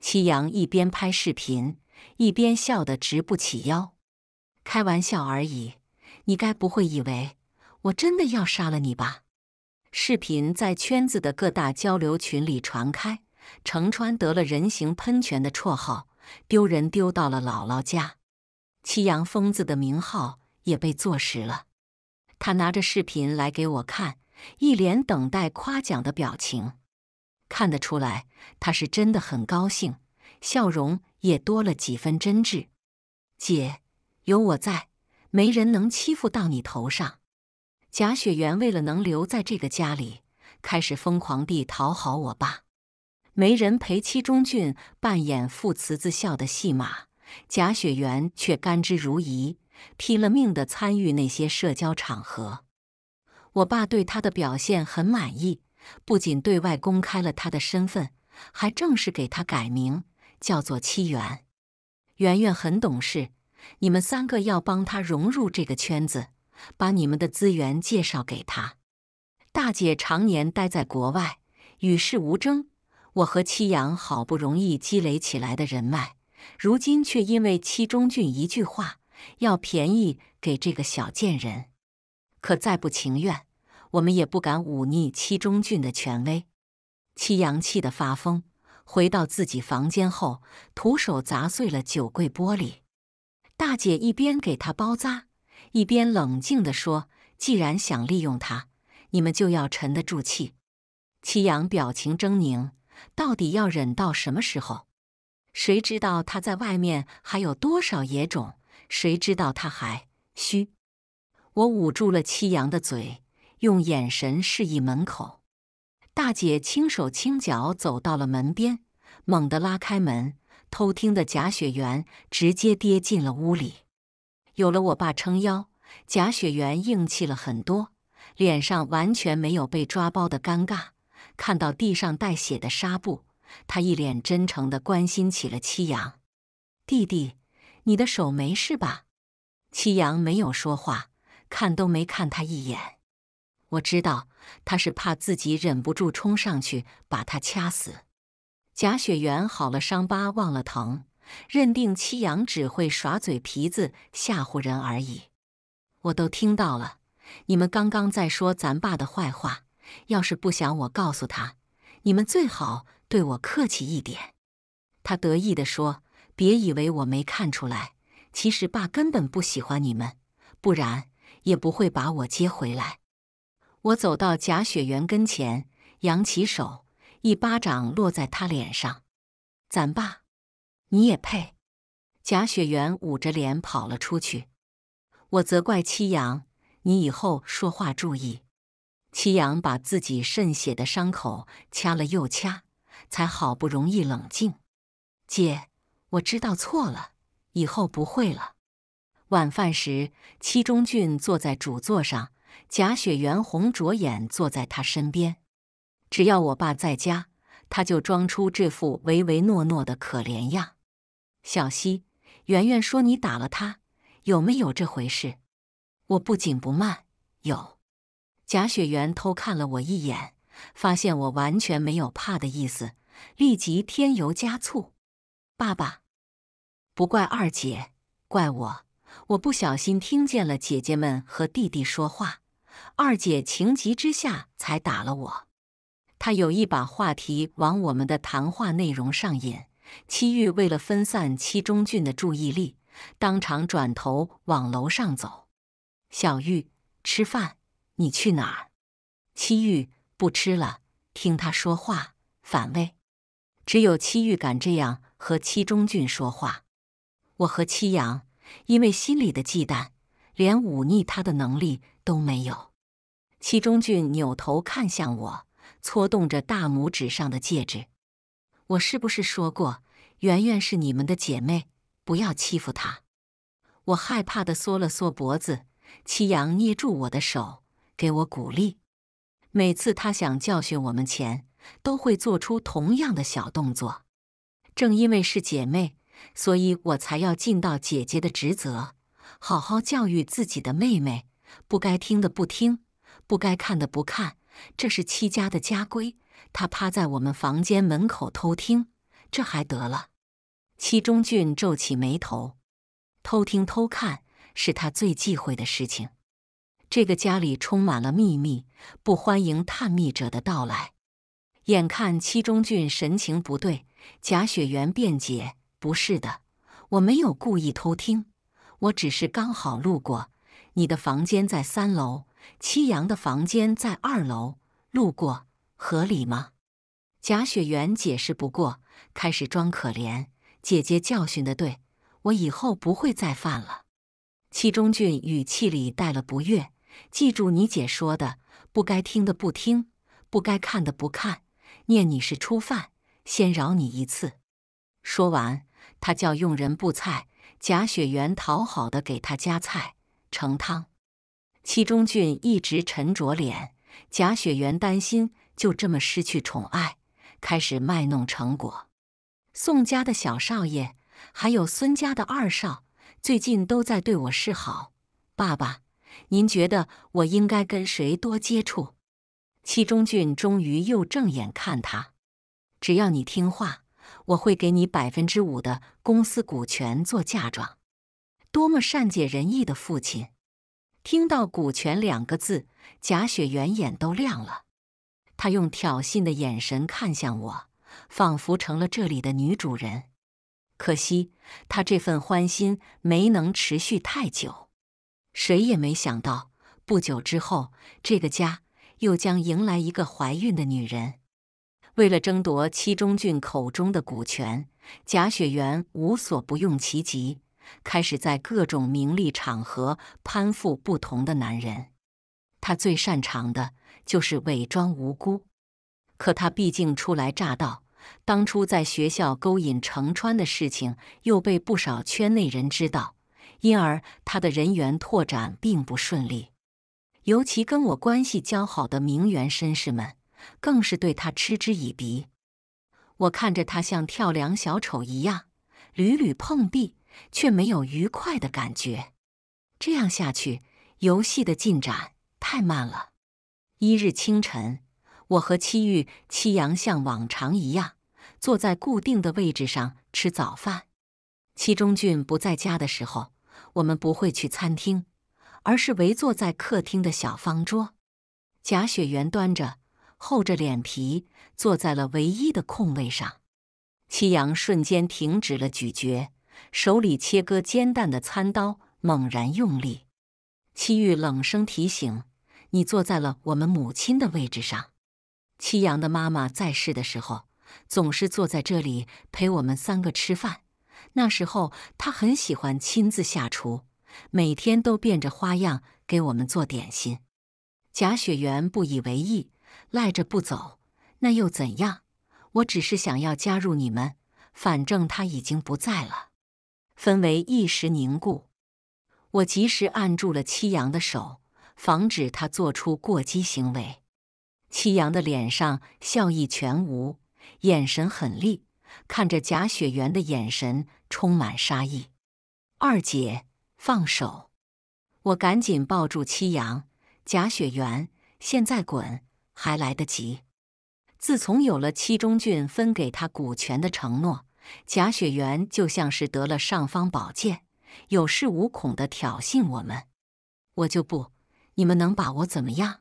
祁阳一边拍视频，一边笑得直不起腰。开玩笑而已，你该不会以为我真的要杀了你吧？视频在圈子的各大交流群里传开，程川得了“人形喷泉”的绰号，丢人丢到了姥姥家。七阳疯子的名号也被坐实了。他拿着视频来给我看，一脸等待夸奖的表情，看得出来他是真的很高兴，笑容也多了几分真挚。姐，有我在，没人能欺负到你头上。贾雪原为了能留在这个家里，开始疯狂地讨好我爸。没人陪七中俊扮演父慈子孝的戏码。贾雪原却甘之如饴，拼了命地参与那些社交场合。我爸对他的表现很满意，不仅对外公开了他的身份，还正式给他改名，叫做七元。圆圆很懂事，你们三个要帮他融入这个圈子，把你们的资源介绍给他。大姐常年待在国外，与世无争，我和七阳好不容易积累起来的人脉。如今却因为戚中俊一句话，要便宜给这个小贱人，可再不情愿，我们也不敢忤逆戚中俊的权威。戚阳气得发疯，回到自己房间后，徒手砸碎了酒柜玻璃。大姐一边给他包扎，一边冷静地说：“既然想利用他，你们就要沉得住气。”戚阳表情狰狞，到底要忍到什么时候？谁知道他在外面还有多少野种？谁知道他还嘘！我捂住了七阳的嘴，用眼神示意门口大姐轻手轻脚走到了门边，猛地拉开门，偷听的贾雪原直接跌进了屋里。有了我爸撑腰，贾雪原硬气了很多，脸上完全没有被抓包的尴尬。看到地上带血的纱布。他一脸真诚地关心起了七阳，弟弟，你的手没事吧？七阳没有说话，看都没看他一眼。我知道他是怕自己忍不住冲上去把他掐死。贾雪原好了伤疤忘了疼，认定七阳只会耍嘴皮子吓唬人而已。我都听到了，你们刚刚在说咱爸的坏话。要是不想我告诉他，你们最好。对我客气一点，他得意的说：“别以为我没看出来，其实爸根本不喜欢你们，不然也不会把我接回来。”我走到贾雪原跟前，扬起手，一巴掌落在他脸上。“咱爸，你也配！”贾雪原捂着脸跑了出去。我责怪七阳：“你以后说话注意。”七阳把自己渗血的伤口掐了又掐。才好不容易冷静，姐，我知道错了，以后不会了。晚饭时，戚中俊坐在主座上，贾雪原红着眼坐在他身边。只要我爸在家，他就装出这副唯唯诺诺的可怜样。小希，圆圆说你打了他，有没有这回事？我不紧不慢，有。贾雪原偷看了我一眼，发现我完全没有怕的意思。立即添油加醋，爸爸不怪二姐，怪我，我不小心听见了姐姐们和弟弟说话，二姐情急之下才打了我。他有意把话题往我们的谈话内容上引。七玉为了分散七中俊的注意力，当场转头往楼上走。小玉吃饭，你去哪儿？七玉不吃了，听他说话反胃。只有七玉敢这样和七中俊说话，我和七阳因为心里的忌惮，连忤逆他的能力都没有。七中俊扭头看向我，搓动着大拇指上的戒指。我是不是说过，圆圆是你们的姐妹，不要欺负她？我害怕的缩了缩脖子。七阳捏住我的手，给我鼓励。每次他想教训我们前。都会做出同样的小动作。正因为是姐妹，所以我才要尽到姐姐的职责，好好教育自己的妹妹。不该听的不听，不该看的不看，这是戚家的家规。他趴在我们房间门口偷听，这还得了？戚中俊皱起眉头，偷听偷看是他最忌讳的事情。这个家里充满了秘密，不欢迎探秘者的到来。眼看戚中俊神情不对，贾雪原辩解：“不是的，我没有故意偷听，我只是刚好路过。你的房间在三楼，戚阳的房间在二楼，路过合理吗？”贾雪原解释不过，开始装可怜：“姐姐教训的对，我以后不会再犯了。”戚中俊语气里带了不悦：“记住你姐说的，不该听的不听，不该看的不看。”念你是初犯，先饶你一次。说完，他叫佣人布菜，贾雪原讨好的给他夹菜盛汤。戚中俊一直沉着脸，贾雪原担心就这么失去宠爱，开始卖弄成果。宋家的小少爷，还有孙家的二少，最近都在对我示好。爸爸，您觉得我应该跟谁多接触？戚中俊终于又正眼看他，只要你听话，我会给你百分之五的公司股权做嫁妆。多么善解人意的父亲！听到“股权”两个字，贾雪原眼都亮了。他用挑衅的眼神看向我，仿佛成了这里的女主人。可惜，他这份欢心没能持续太久。谁也没想到，不久之后，这个家。又将迎来一个怀孕的女人。为了争夺戚中俊口中的股权，贾雪原无所不用其极，开始在各种名利场合攀附不同的男人。他最擅长的就是伪装无辜，可他毕竟初来乍到，当初在学校勾引程川的事情又被不少圈内人知道，因而他的人缘拓展并不顺利。尤其跟我关系交好的名媛绅士们，更是对他嗤之以鼻。我看着他像跳梁小丑一样，屡屡碰壁，却没有愉快的感觉。这样下去，游戏的进展太慢了。一日清晨，我和七玉、七阳像往常一样，坐在固定的位置上吃早饭。七中俊不在家的时候，我们不会去餐厅。而是围坐在客厅的小方桌，贾雪原端着，厚着脸皮坐在了唯一的空位上。七阳瞬间停止了咀嚼，手里切割煎蛋的餐刀猛然用力。七玉冷声提醒：“你坐在了我们母亲的位置上。七阳的妈妈在世的时候，总是坐在这里陪我们三个吃饭。那时候，她很喜欢亲自下厨。”每天都变着花样给我们做点心。贾雪原不以为意，赖着不走。那又怎样？我只是想要加入你们。反正他已经不在了。氛围一时凝固。我及时按住了戚阳的手，防止他做出过激行为。戚阳的脸上笑意全无，眼神狠厉，看着贾雪原的眼神充满杀意。二姐。放手！我赶紧抱住戚阳。贾雪原，现在滚还来得及。自从有了戚中俊分给他股权的承诺，贾雪原就像是得了尚方宝剑，有恃无恐的挑衅我们。我就不，你们能把我怎么样？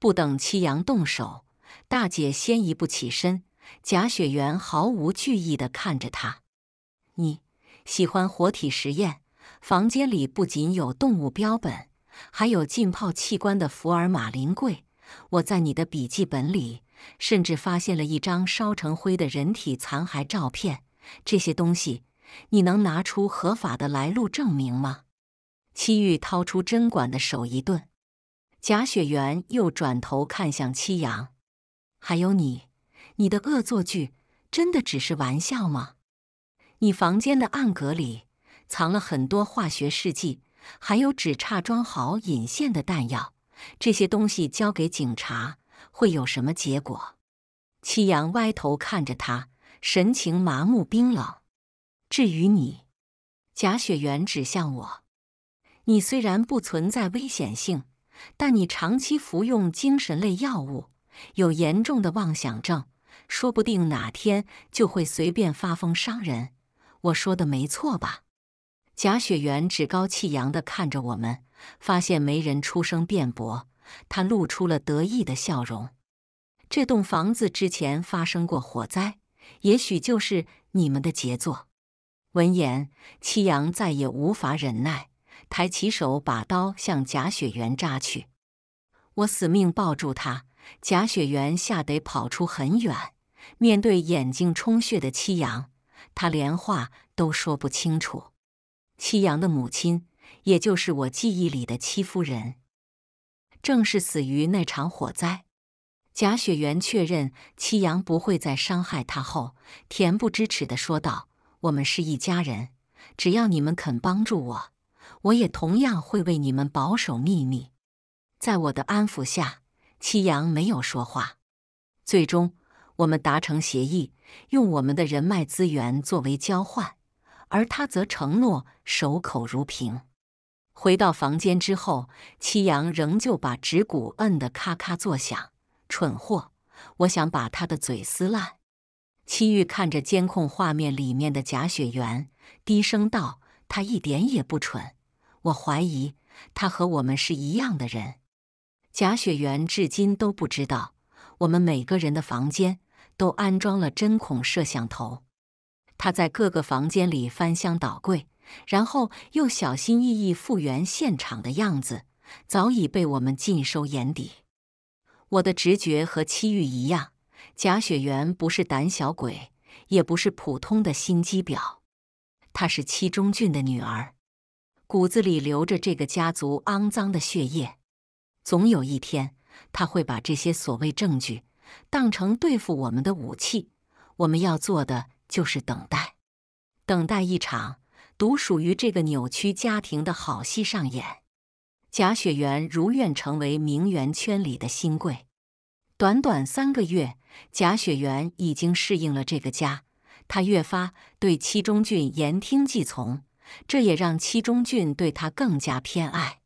不等七阳动手，大姐先一步起身。贾雪原毫无惧意地看着他。你喜欢活体实验？房间里不仅有动物标本，还有浸泡器官的福尔马林柜。我在你的笔记本里，甚至发现了一张烧成灰的人体残骸照片。这些东西，你能拿出合法的来路证明吗？七玉掏出针管的手一顿，贾雪原又转头看向七阳，还有你，你的恶作剧真的只是玩笑吗？你房间的暗格里。藏了很多化学试剂，还有只差装好引线的弹药。这些东西交给警察会有什么结果？祁阳歪头看着他，神情麻木冰冷。至于你，贾雪原指向我。你虽然不存在危险性，但你长期服用精神类药物，有严重的妄想症，说不定哪天就会随便发疯伤人。我说的没错吧？贾雪原趾高气扬地看着我们，发现没人出声辩驳，他露出了得意的笑容。这栋房子之前发生过火灾，也许就是你们的杰作。闻言，戚阳再也无法忍耐，抬起手把刀向贾雪原扎去。我死命抱住他，贾雪原吓得跑出很远。面对眼睛充血的戚阳，他连话都说不清楚。七阳的母亲，也就是我记忆里的戚夫人，正是死于那场火灾。贾雪原确认七阳不会再伤害他后，恬不知耻的说道：“我们是一家人，只要你们肯帮助我，我也同样会为你们保守秘密。”在我的安抚下，七阳没有说话。最终，我们达成协议，用我们的人脉资源作为交换。而他则承诺守口如瓶。回到房间之后，七阳仍旧把指骨摁得咔咔作响。蠢货，我想把他的嘴撕烂。七玉看着监控画面里面的贾雪原，低声道：“他一点也不蠢，我怀疑他和我们是一样的人。”贾雪原至今都不知道，我们每个人的房间都安装了针孔摄像头。他在各个房间里翻箱倒柜，然后又小心翼翼复原现场的样子，早已被我们尽收眼底。我的直觉和七玉一样，贾雪原不是胆小鬼，也不是普通的心机婊，她是戚中俊的女儿，骨子里流着这个家族肮脏的血液。总有一天，他会把这些所谓证据当成对付我们的武器。我们要做的。就是等待，等待一场独属于这个扭曲家庭的好戏上演。贾雪原如愿成为名媛圈里的新贵。短短三个月，贾雪原已经适应了这个家，他越发对戚中俊言听计从，这也让戚中俊对他更加偏爱。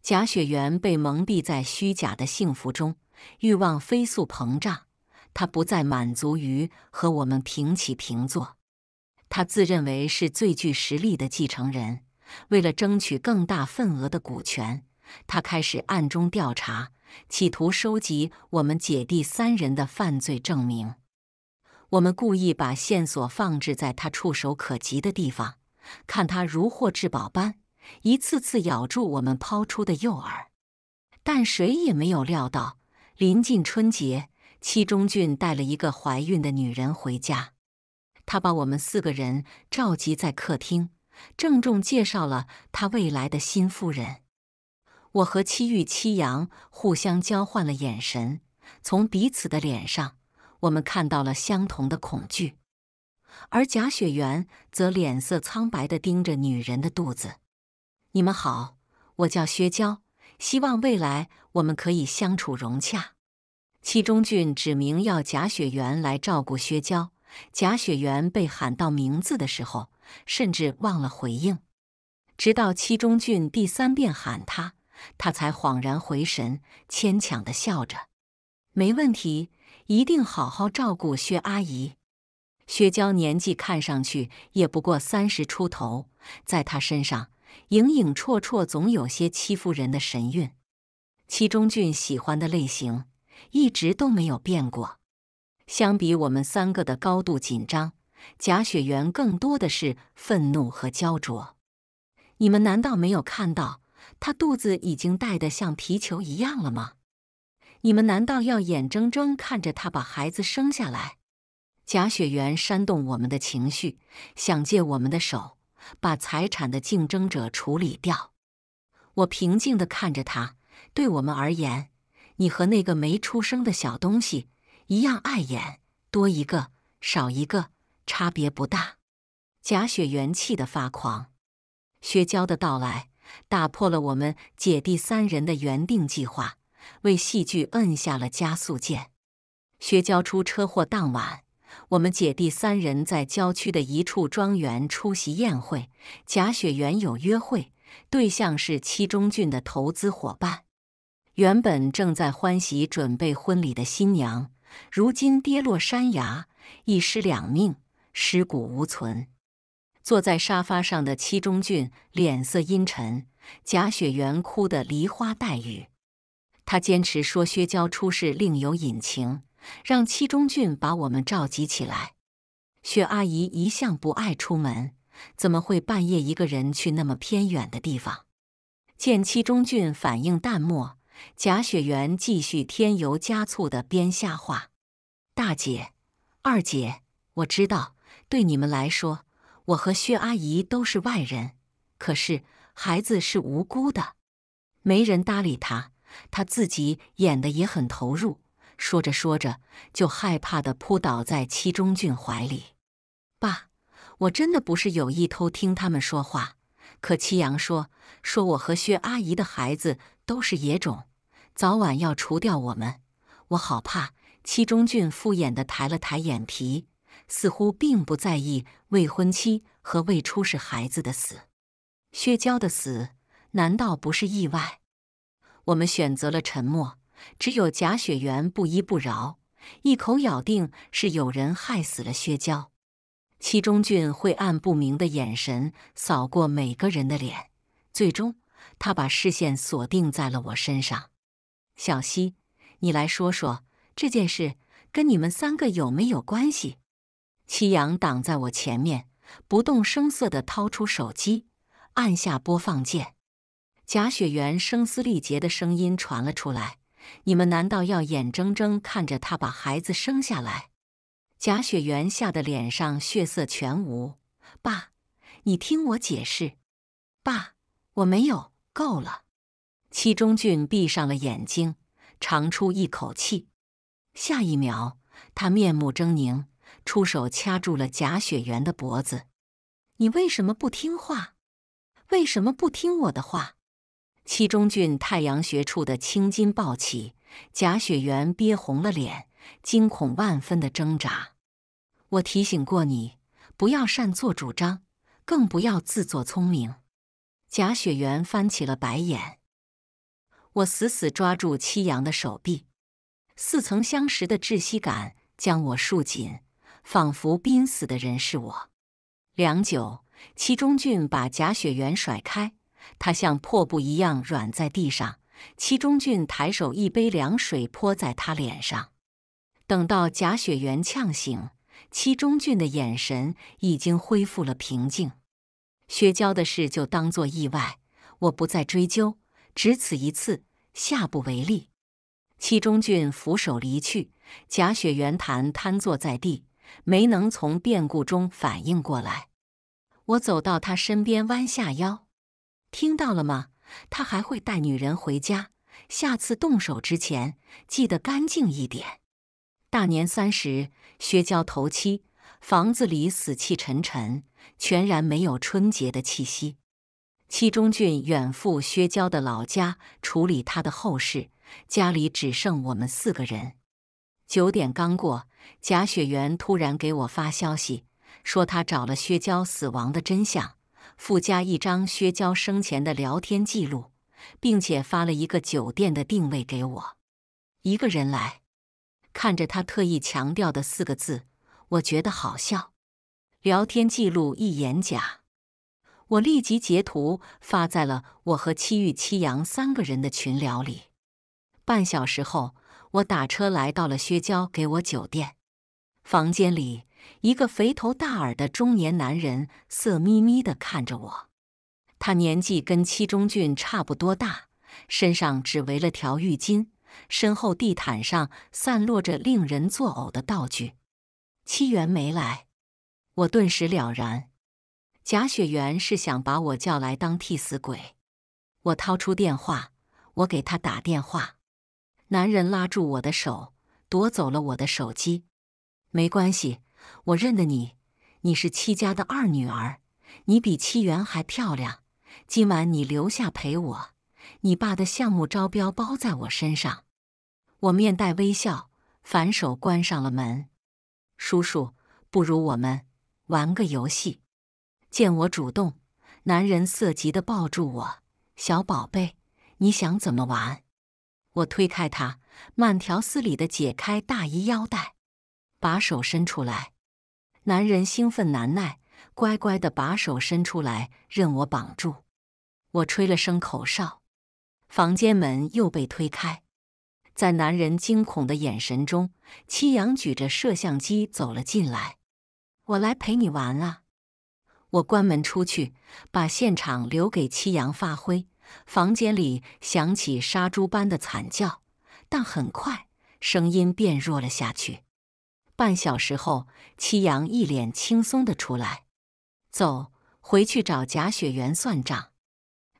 贾雪原被蒙蔽在虚假的幸福中，欲望飞速膨胀。他不再满足于和我们平起平坐，他自认为是最具实力的继承人。为了争取更大份额的股权，他开始暗中调查，企图收集我们姐弟三人的犯罪证明。我们故意把线索放置在他触手可及的地方，看他如获至宝般一次次咬住我们抛出的诱饵。但谁也没有料到，临近春节。戚中俊带了一个怀孕的女人回家，他把我们四个人召集在客厅，郑重介绍了他未来的新夫人。我和七玉、七阳互相交换了眼神，从彼此的脸上，我们看到了相同的恐惧。而贾雪原则脸色苍白地盯着女人的肚子。你们好，我叫薛娇，希望未来我们可以相处融洽。戚中俊指明要贾雪原来照顾薛娇，贾雪原被喊到名字的时候，甚至忘了回应，直到戚中俊第三遍喊他，他才恍然回神，牵强的笑着：“没问题，一定好好照顾薛阿姨。”薛娇年纪看上去也不过三十出头，在她身上影影绰绰总有些欺负人的神韵，戚中俊喜欢的类型。一直都没有变过。相比我们三个的高度紧张，贾雪原更多的是愤怒和焦灼。你们难道没有看到他肚子已经带得像皮球一样了吗？你们难道要眼睁睁看着他把孩子生下来？贾雪原煽动我们的情绪，想借我们的手把财产的竞争者处理掉。我平静地看着他，对我们而言。你和那个没出生的小东西一样碍眼，多一个少一个，差别不大。贾雪原气得发狂。薛娇的到来打破了我们姐弟三人的原定计划，为戏剧摁下了加速键。薛娇出车祸当晚，我们姐弟三人在郊区的一处庄园出席宴会。贾雪原有约会，对象是戚中俊的投资伙伴。原本正在欢喜准备婚礼的新娘，如今跌落山崖，一尸两命，尸骨无存。坐在沙发上的戚中俊脸色阴沉，贾雪原哭得梨花带雨。他坚持说薛娇出事另有隐情，让戚中俊把我们召集起来。薛阿姨一向不爱出门，怎么会半夜一个人去那么偏远的地方？见戚中俊反应淡漠。贾雪原继续添油加醋的编瞎话。大姐、二姐，我知道对你们来说，我和薛阿姨都是外人。可是孩子是无辜的。没人搭理他，他自己演的也很投入。说着说着，就害怕地扑倒在戚中俊怀里。爸，我真的不是有意偷听他们说话。可戚阳说，说我和薛阿姨的孩子都是野种。早晚要除掉我们，我好怕。戚中俊敷衍地抬了抬眼皮，似乎并不在意未婚妻和未出世孩子的死。薛娇的死难道不是意外？我们选择了沉默，只有贾雪原不依不饶，一口咬定是有人害死了薛娇。戚中俊晦暗不明的眼神扫过每个人的脸，最终他把视线锁定在了我身上。小溪，你来说说这件事跟你们三个有没有关系？祁阳挡在我前面，不动声色地掏出手机，按下播放键。贾雪原声嘶力竭的声音传了出来：“你们难道要眼睁睁看着他把孩子生下来？”贾雪原吓得脸上血色全无。“爸，你听我解释，爸，我没有，够了。”七中俊闭上了眼睛，长出一口气。下一秒，他面目狰狞，出手掐住了贾雪原的脖子。“你为什么不听话？为什么不听我的话？”七中俊太阳穴处的青筋暴起，贾雪原憋红了脸，惊恐万分的挣扎。“我提醒过你，不要擅作主张，更不要自作聪明。”贾雪原翻起了白眼。我死死抓住戚阳的手臂，似曾相识的窒息感将我束紧，仿佛濒死的人是我。良久，戚中俊把贾雪原甩开，他像破布一样软在地上。戚中俊抬手，一杯凉水泼在他脸上。等到贾雪原呛醒，戚中俊的眼神已经恢复了平静。薛娇的事就当作意外，我不再追究。只此一次，下不为例。戚中俊扶手离去，贾雪原潭瘫坐在地，没能从变故中反应过来。我走到他身边，弯下腰，听到了吗？他还会带女人回家。下次动手之前，记得干净一点。大年三十，薛娇头七，房子里死气沉沉，全然没有春节的气息。戚中俊远赴薛娇的老家处理他的后事，家里只剩我们四个人。九点刚过，贾雪原突然给我发消息，说他找了薛娇死亡的真相，附加一张薛娇生前的聊天记录，并且发了一个酒店的定位给我。一个人来，看着他特意强调的四个字，我觉得好笑。聊天记录一眼假。我立即截图发在了我和七玉、七阳三个人的群聊里。半小时后，我打车来到了薛娇给我酒店。房间里，一个肥头大耳的中年男人色眯眯地看着我。他年纪跟七中俊差不多大，身上只围了条浴巾，身后地毯上散落着令人作呕的道具。七元没来，我顿时了然。贾雪原是想把我叫来当替死鬼。我掏出电话，我给他打电话。男人拉住我的手，夺走了我的手机。没关系，我认得你，你是戚家的二女儿，你比戚媛还漂亮。今晚你留下陪我，你爸的项目招标包在我身上。我面带微笑，反手关上了门。叔叔，不如我们玩个游戏。见我主动，男人色急地抱住我：“小宝贝，你想怎么玩？”我推开他，慢条斯理地解开大衣腰带，把手伸出来。男人兴奋难耐，乖乖地把手伸出来，任我绑住。我吹了声口哨，房间门又被推开，在男人惊恐的眼神中，七阳举着摄像机走了进来：“我来陪你玩啊。”我关门出去，把现场留给七阳发挥。房间里响起杀猪般的惨叫，但很快声音变弱了下去。半小时后，七阳一脸轻松的出来，走回去找贾雪原算账。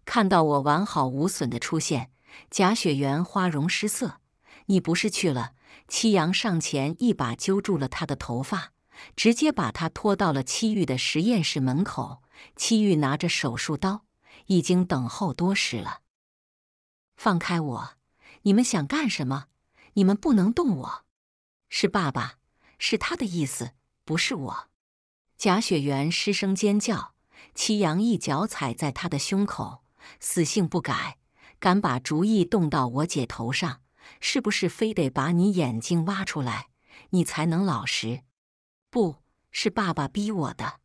看到我完好无损的出现，贾雪原花容失色。你不是去了？七阳上前一把揪住了他的头发。直接把他拖到了七玉的实验室门口。七玉拿着手术刀，已经等候多时了。放开我！你们想干什么？你们不能动我！是爸爸，是他的意思，不是我。贾雪原失声尖叫。祁阳一脚踩在他的胸口，死性不改，敢把主意动到我姐头上，是不是非得把你眼睛挖出来，你才能老实？不是爸爸逼我的，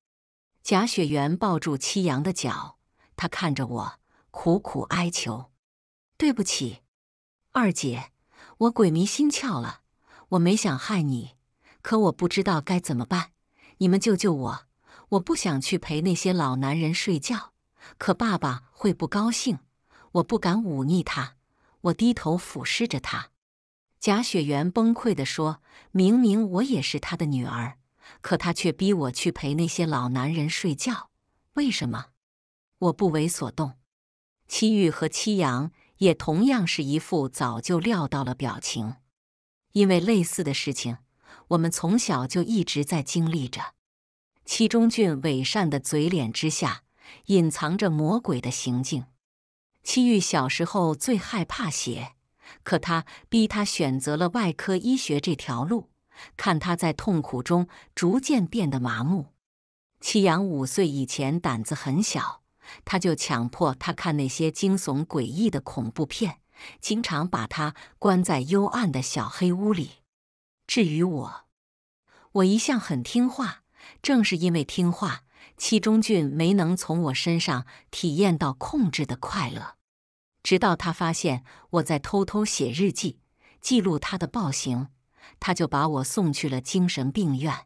贾雪原抱住七阳的脚，他看着我，苦苦哀求：“对不起，二姐，我鬼迷心窍了，我没想害你，可我不知道该怎么办，你们救救我！我不想去陪那些老男人睡觉，可爸爸会不高兴，我不敢忤逆他。”我低头俯视着他，贾雪原崩溃的说：“明明我也是他的女儿。”可他却逼我去陪那些老男人睡觉，为什么？我不为所动。七玉和七阳也同样是一副早就料到了表情，因为类似的事情，我们从小就一直在经历着。七中俊伪善的嘴脸之下，隐藏着魔鬼的行径。七玉小时候最害怕血，可他逼他选择了外科医学这条路。看他在痛苦中逐渐变得麻木。七阳五岁以前胆子很小，他就强迫他看那些惊悚诡异的恐怖片，经常把他关在幽暗的小黑屋里。至于我，我一向很听话，正是因为听话，七中俊没能从我身上体验到控制的快乐。直到他发现我在偷偷写日记，记录他的暴行。他就把我送去了精神病院，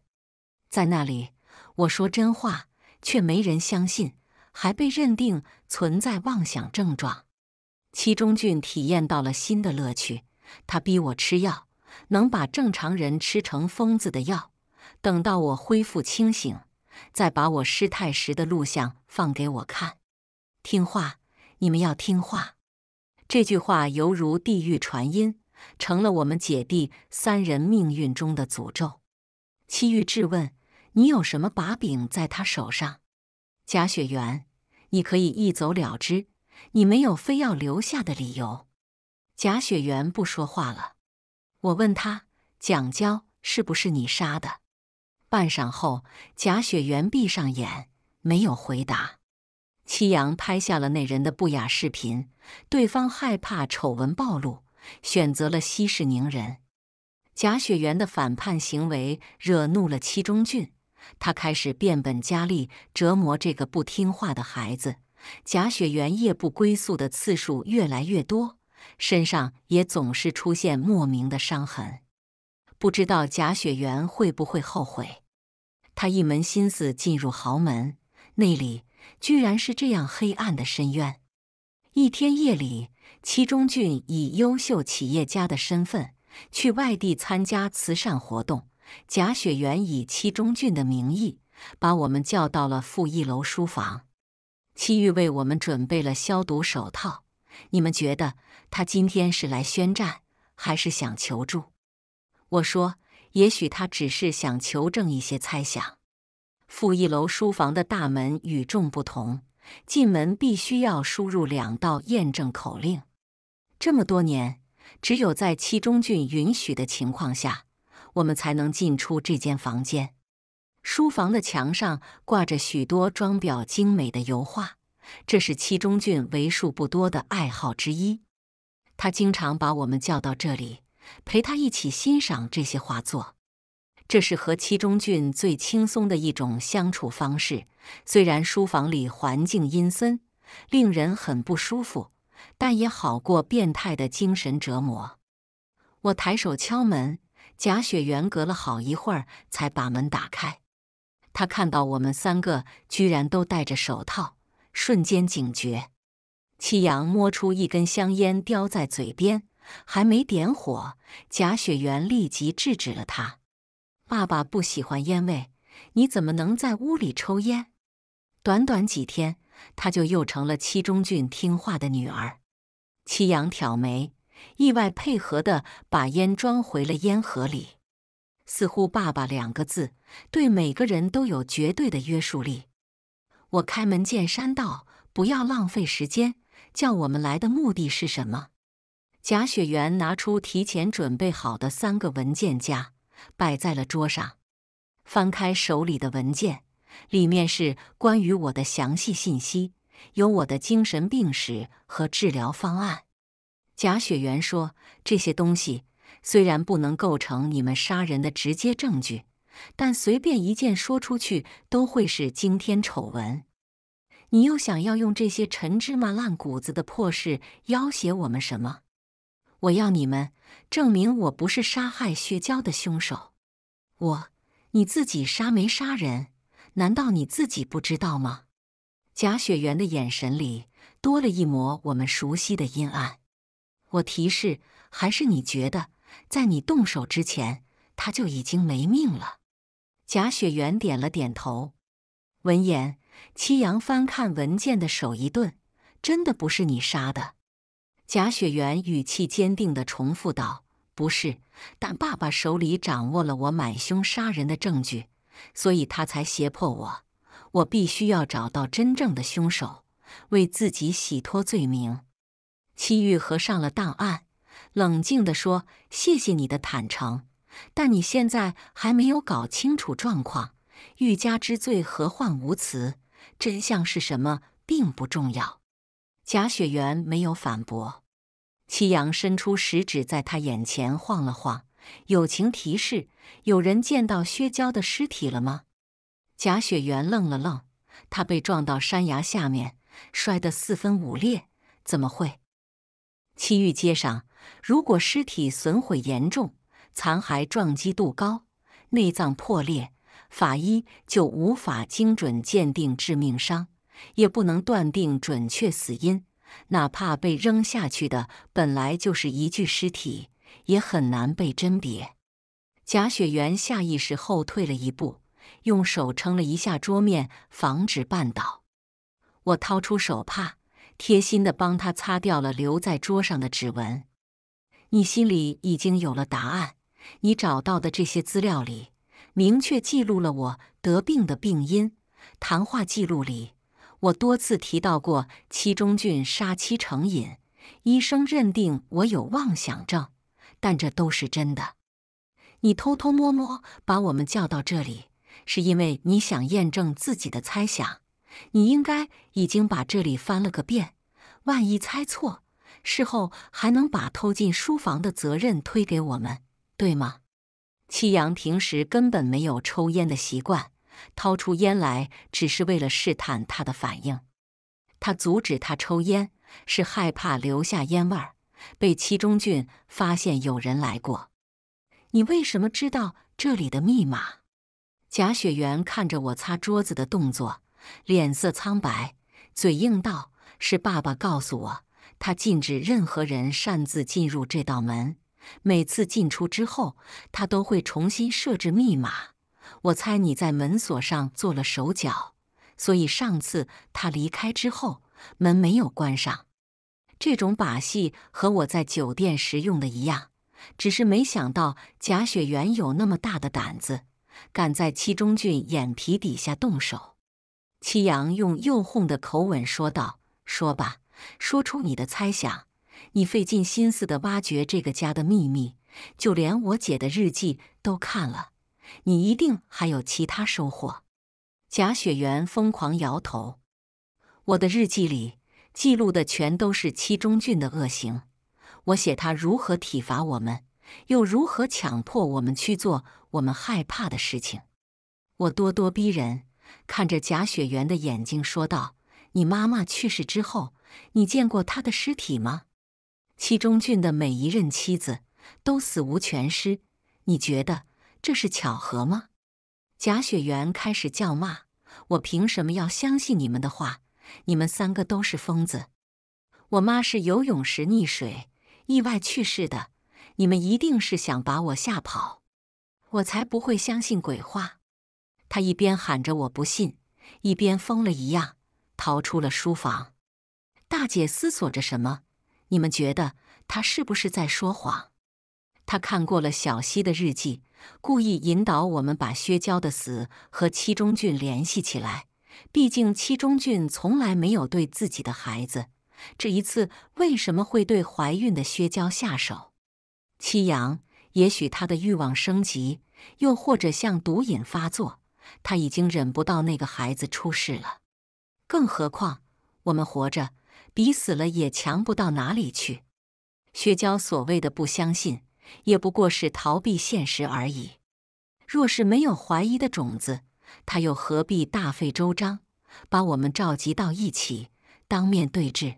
在那里，我说真话却没人相信，还被认定存在妄想症状。戚中俊体验到了新的乐趣，他逼我吃药，能把正常人吃成疯子的药。等到我恢复清醒，再把我失态时的录像放给我看。听话，你们要听话。这句话犹如地狱传音。成了我们姐弟三人命运中的诅咒。戚玉质问：“你有什么把柄在他手上？”贾雪原，你可以一走了之，你没有非要留下的理由。贾雪原不说话了。我问他：“蒋娇是不是你杀的？”半晌后，贾雪原闭上眼，没有回答。戚阳拍下了那人的不雅视频，对方害怕丑闻暴露。选择了息事宁人。贾雪原的反叛行为惹怒了戚中俊，他开始变本加厉折磨这个不听话的孩子。贾雪原夜不归宿的次数越来越多，身上也总是出现莫名的伤痕。不知道贾雪原会不会后悔？他一门心思进入豪门，那里居然是这样黑暗的深渊。一天夜里。戚中俊以优秀企业家的身份去外地参加慈善活动，贾雪原以戚中俊的名义把我们叫到了负一楼书房。戚玉为我们准备了消毒手套。你们觉得他今天是来宣战，还是想求助？我说，也许他只是想求证一些猜想。负一楼书房的大门与众不同，进门必须要输入两道验证口令。这么多年，只有在七中俊允许的情况下，我们才能进出这间房间。书房的墙上挂着许多装裱精美的油画，这是戚中俊为数不多的爱好之一。他经常把我们叫到这里，陪他一起欣赏这些画作。这是和戚中俊最轻松的一种相处方式。虽然书房里环境阴森，令人很不舒服。但也好过变态的精神折磨。我抬手敲门，贾雪原隔了好一会儿才把门打开。他看到我们三个居然都戴着手套，瞬间警觉。七阳摸出一根香烟叼在嘴边，还没点火，贾雪原立即制止了他：“爸爸不喜欢烟味，你怎么能在屋里抽烟？”短短几天，他就又成了七中俊听话的女儿。齐阳挑眉，意外配合的把烟装回了烟盒里，似乎“爸爸”两个字对每个人都有绝对的约束力。我开门见山道：“不要浪费时间，叫我们来的目的是什么？”贾雪原拿出提前准备好的三个文件夹，摆在了桌上，翻开手里的文件，里面是关于我的详细信息。有我的精神病史和治疗方案，贾雪原说：“这些东西虽然不能构成你们杀人的直接证据，但随便一件说出去都会是惊天丑闻。你又想要用这些陈芝麻烂谷子的破事要挟我们什么？我要你们证明我不是杀害薛娇的凶手。我，你自己杀没杀人？难道你自己不知道吗？”贾雪原的眼神里多了一抹我们熟悉的阴暗。我提示，还是你觉得，在你动手之前，他就已经没命了。贾雪原点了点头。闻言，戚阳翻看文件的手一顿。真的不是你杀的？贾雪原语气坚定地重复道：“不是，但爸爸手里掌握了我买凶杀人的证据，所以他才胁迫我。”我必须要找到真正的凶手，为自己洗脱罪名。齐玉合上了档案，冷静地说：“谢谢你的坦诚，但你现在还没有搞清楚状况。欲加之罪，何患无辞？真相是什么并不重要。”贾雪原没有反驳。齐阳伸出食指，在他眼前晃了晃：“友情提示，有人见到薛娇的尸体了吗？”贾雪原愣了愣，他被撞到山崖下面，摔得四分五裂，怎么会？七峪街上，如果尸体损毁严重，残骸撞击度高，内脏破裂，法医就无法精准鉴定致命伤，也不能断定准确死因。哪怕被扔下去的本来就是一具尸体，也很难被甄别。贾雪原下意识后退了一步。用手撑了一下桌面，防止绊倒。我掏出手帕，贴心的帮他擦掉了留在桌上的指纹。你心里已经有了答案。你找到的这些资料里，明确记录了我得病的病因。谈话记录里，我多次提到过七中俊杀妻成瘾。医生认定我有妄想症，但这都是真的。你偷偷摸摸把我们叫到这里。是因为你想验证自己的猜想，你应该已经把这里翻了个遍。万一猜错，事后还能把偷进书房的责任推给我们，对吗？七阳平时根本没有抽烟的习惯，掏出烟来只是为了试探他的反应。他阻止他抽烟，是害怕留下烟味儿，被七中俊发现有人来过。你为什么知道这里的密码？贾雪原看着我擦桌子的动作，脸色苍白，嘴硬道：“是爸爸告诉我，他禁止任何人擅自进入这道门。每次进出之后，他都会重新设置密码。我猜你在门锁上做了手脚，所以上次他离开之后，门没有关上。这种把戏和我在酒店时用的一样，只是没想到贾雪原有那么大的胆子。”敢在戚中俊眼皮底下动手？戚阳用诱哄的口吻说道：“说吧，说出你的猜想。你费尽心思的挖掘这个家的秘密，就连我姐的日记都看了，你一定还有其他收获。”贾雪原疯狂摇头：“我的日记里记录的全都是戚中俊的恶行，我写他如何体罚我们。”又如何强迫我们去做我们害怕的事情？我咄咄逼人，看着贾雪原的眼睛说道：“你妈妈去世之后，你见过她的尸体吗？戚中俊的每一任妻子都死无全尸，你觉得这是巧合吗？”贾雪原开始叫骂：“我凭什么要相信你们的话？你们三个都是疯子！我妈是游泳时溺水意外去世的。”你们一定是想把我吓跑，我才不会相信鬼话。他一边喊着我不信，一边疯了一样逃出了书房。大姐思索着什么？你们觉得他是不是在说谎？他看过了小溪的日记，故意引导我们把薛娇的死和戚中俊联系起来。毕竟戚中俊从来没有对自己的孩子，这一次为什么会对怀孕的薛娇下手？七阳，也许他的欲望升级，又或者像毒瘾发作，他已经忍不到那个孩子出世了。更何况，我们活着比死了也强不到哪里去。薛娇所谓的不相信，也不过是逃避现实而已。若是没有怀疑的种子，他又何必大费周章把我们召集到一起，当面对质？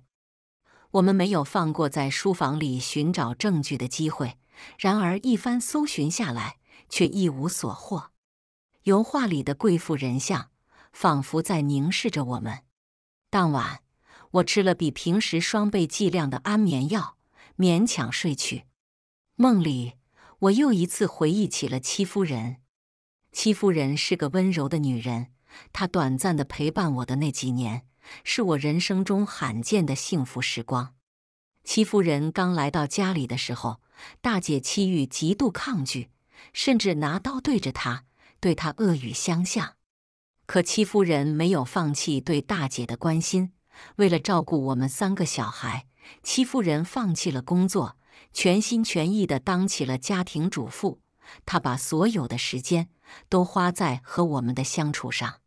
我们没有放过在书房里寻找证据的机会，然而一番搜寻下来，却一无所获。油画里的贵妇人像仿佛在凝视着我们。当晚，我吃了比平时双倍剂量的安眠药，勉强睡去。梦里，我又一次回忆起了戚夫人。戚夫人是个温柔的女人，她短暂的陪伴我的那几年。是我人生中罕见的幸福时光。戚夫人刚来到家里的时候，大姐戚玉极度抗拒，甚至拿刀对着她，对她恶语相向。可戚夫人没有放弃对大姐的关心，为了照顾我们三个小孩，戚夫人放弃了工作，全心全意地当起了家庭主妇。她把所有的时间都花在和我们的相处上。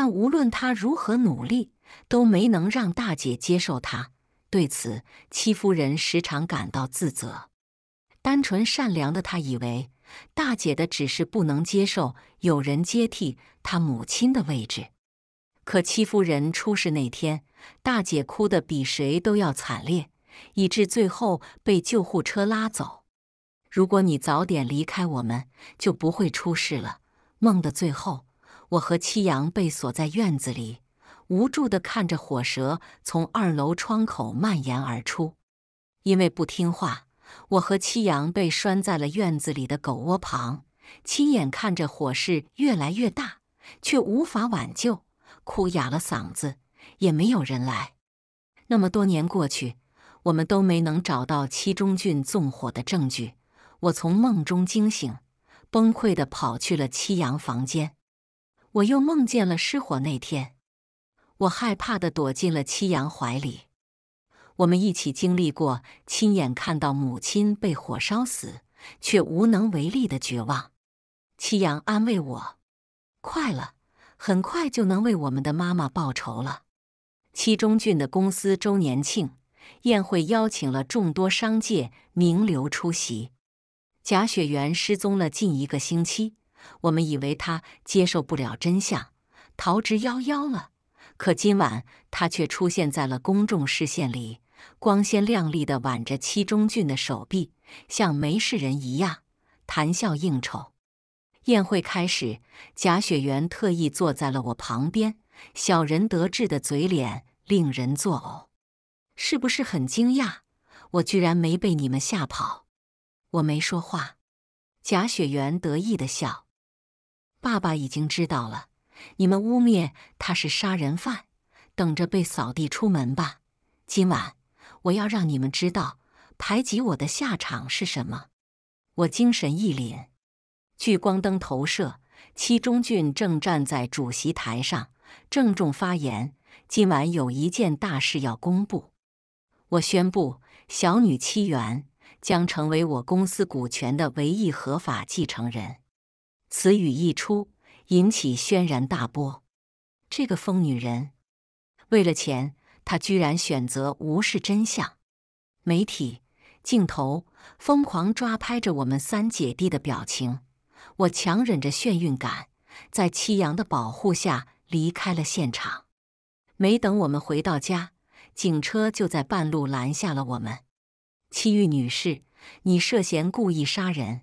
但无论他如何努力，都没能让大姐接受他。对此，戚夫人时常感到自责。单纯善良的他以为，大姐的只是不能接受有人接替她母亲的位置。可戚夫人出事那天，大姐哭得比谁都要惨烈，以致最后被救护车拉走。如果你早点离开我们，就不会出事了。梦的最后。我和七阳被锁在院子里，无助地看着火舌从二楼窗口蔓延而出。因为不听话，我和七阳被拴在了院子里的狗窝旁，亲眼看着火势越来越大，却无法挽救，哭哑了嗓子，也没有人来。那么多年过去，我们都没能找到七中俊纵火的证据。我从梦中惊醒，崩溃地跑去了七阳房间。我又梦见了失火那天，我害怕的躲进了七阳怀里。我们一起经历过，亲眼看到母亲被火烧死，却无能为力的绝望。七阳安慰我：“快了，很快就能为我们的妈妈报仇了。”七中俊的公司周年庆宴会邀请了众多商界名流出席。贾雪原失踪了近一个星期。我们以为他接受不了真相，逃之夭夭了。可今晚他却出现在了公众视线里，光鲜亮丽的挽着戚中俊的手臂，像没事人一样谈笑应酬。宴会开始，贾雪原特意坐在了我旁边，小人得志的嘴脸令人作呕。是不是很惊讶？我居然没被你们吓跑。我没说话，贾雪原得意的笑。爸爸已经知道了，你们污蔑他是杀人犯，等着被扫地出门吧！今晚我要让你们知道排挤我的下场是什么。我精神一凛，聚光灯投射，戚中俊正站在主席台上郑重发言。今晚有一件大事要公布，我宣布，小女戚元将成为我公司股权的唯一合法继承人。此语一出，引起轩然大波。这个疯女人，为了钱，她居然选择无视真相。媒体镜头疯狂抓拍着我们三姐弟的表情。我强忍着眩晕感，在七阳的保护下离开了现场。没等我们回到家，警车就在半路拦下了我们。七玉女士，你涉嫌故意杀人。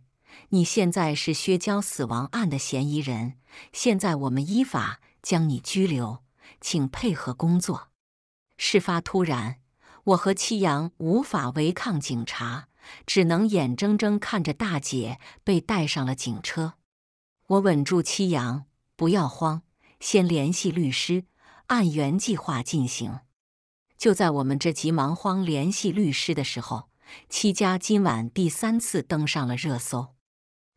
你现在是薛娇死亡案的嫌疑人，现在我们依法将你拘留，请配合工作。事发突然，我和七阳无法违抗警察，只能眼睁睁看着大姐被带上了警车。我稳住七阳，不要慌，先联系律师，按原计划进行。就在我们这急忙慌联系律师的时候，戚家今晚第三次登上了热搜。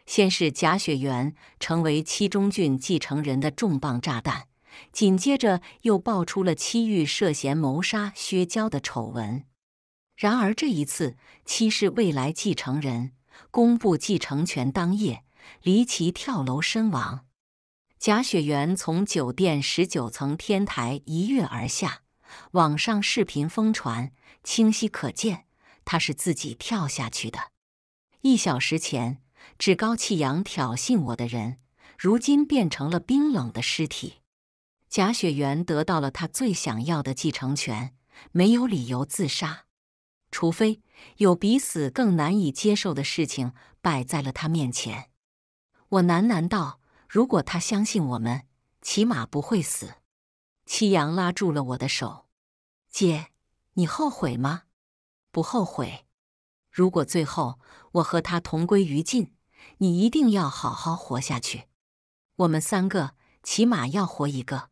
先是贾雪原成为七中郡继承人的重磅炸弹，紧接着又爆出了七玉涉嫌谋杀薛娇的丑闻。然而这一次，七氏未来继承人公布继承权当夜，离奇跳楼身亡。贾雪原从酒店十九层天台一跃而下，网上视频疯传，清晰可见，她是自己跳下去的。一小时前。趾高气扬挑衅我的人，如今变成了冰冷的尸体。贾雪原得到了他最想要的继承权，没有理由自杀，除非有比死更难以接受的事情摆在了他面前。我喃喃道：“如果他相信我们，起码不会死。”七阳拉住了我的手：“姐，你后悔吗？”“不后悔。”如果最后我和他同归于尽。你一定要好好活下去，我们三个起码要活一个，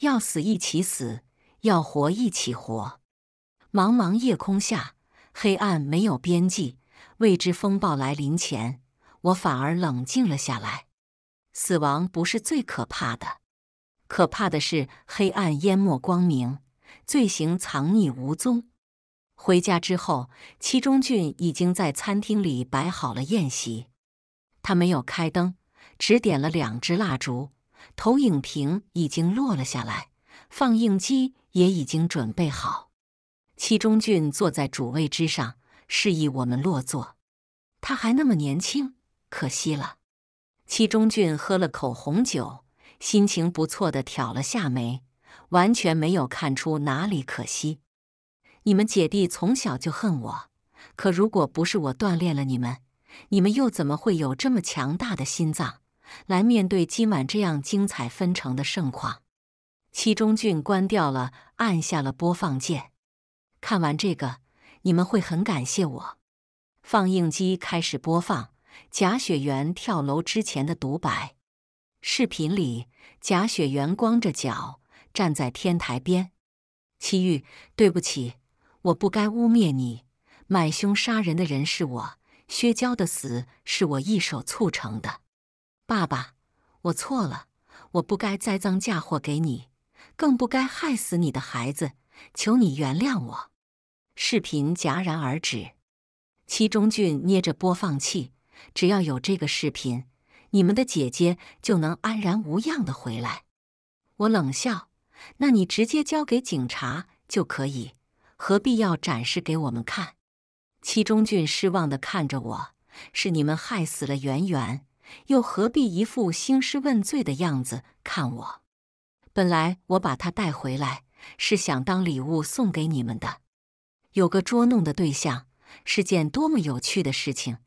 要死一起死，要活一起活。茫茫夜空下，黑暗没有边际，未知风暴来临前，我反而冷静了下来。死亡不是最可怕的，可怕的是黑暗淹没光明，罪行藏匿无踪。回家之后，戚中俊已经在餐厅里摆好了宴席。他没有开灯，只点了两支蜡烛。投影屏已经落了下来，放映机也已经准备好。七中俊坐在主位之上，示意我们落座。他还那么年轻，可惜了。七中俊喝了口红酒，心情不错的挑了下眉，完全没有看出哪里可惜。你们姐弟从小就恨我，可如果不是我锻炼了你们。你们又怎么会有这么强大的心脏，来面对今晚这样精彩纷呈的盛况？戚中俊关掉了，按下了播放键。看完这个，你们会很感谢我。放映机开始播放贾雪原跳楼之前的独白。视频里，贾雪原光着脚站在天台边。齐玉，对不起，我不该污蔑你。买凶杀人的人是我。薛娇的死是我一手促成的，爸爸，我错了，我不该栽赃嫁祸给你，更不该害死你的孩子，求你原谅我。视频戛然而止，齐中俊捏着播放器，只要有这个视频，你们的姐姐就能安然无恙的回来。我冷笑，那你直接交给警察就可以，何必要展示给我们看？齐中俊失望地看着我：“是你们害死了圆圆，又何必一副兴师问罪的样子看我？本来我把她带回来是想当礼物送给你们的，有个捉弄的对象是件多么有趣的事情，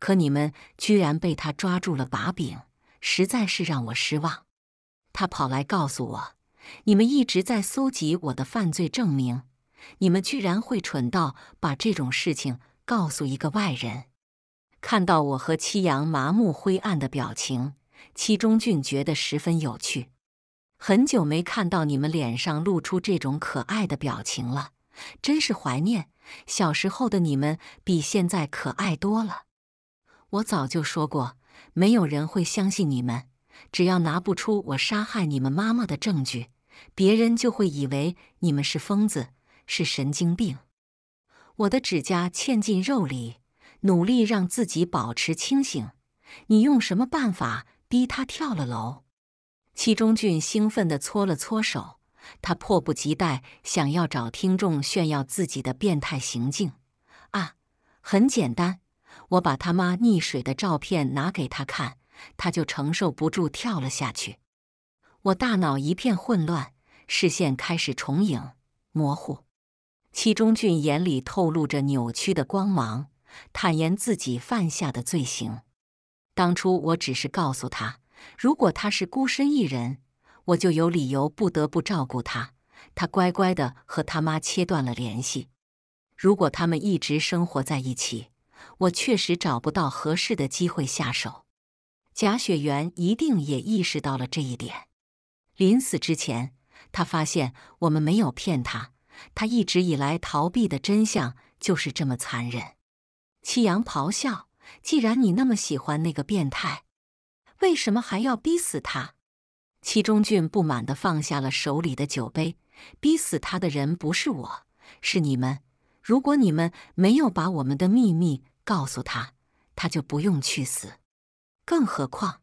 可你们居然被他抓住了把柄，实在是让我失望。”他跑来告诉我：“你们一直在搜集我的犯罪证明。”你们居然会蠢到把这种事情告诉一个外人！看到我和七阳麻木灰暗的表情，七中俊觉得十分有趣。很久没看到你们脸上露出这种可爱的表情了，真是怀念。小时候的你们比现在可爱多了。我早就说过，没有人会相信你们。只要拿不出我杀害你们妈妈的证据，别人就会以为你们是疯子。是神经病！我的指甲嵌进肉里，努力让自己保持清醒。你用什么办法逼他跳了楼？齐中俊兴奋的搓了搓手，他迫不及待想要找听众炫耀自己的变态行径。啊，很简单，我把他妈溺水的照片拿给他看，他就承受不住跳了下去。我大脑一片混乱，视线开始重影模糊。齐中俊眼里透露着扭曲的光芒，坦言自己犯下的罪行。当初我只是告诉他，如果他是孤身一人，我就有理由不得不照顾他。他乖乖的和他妈切断了联系。如果他们一直生活在一起，我确实找不到合适的机会下手。贾雪原一定也意识到了这一点。临死之前，他发现我们没有骗他。他一直以来逃避的真相就是这么残忍。祁阳咆哮：“既然你那么喜欢那个变态，为什么还要逼死他？”戚中俊不满地放下了手里的酒杯：“逼死他的人不是我，是你们。如果你们没有把我们的秘密告诉他，他就不用去死。更何况，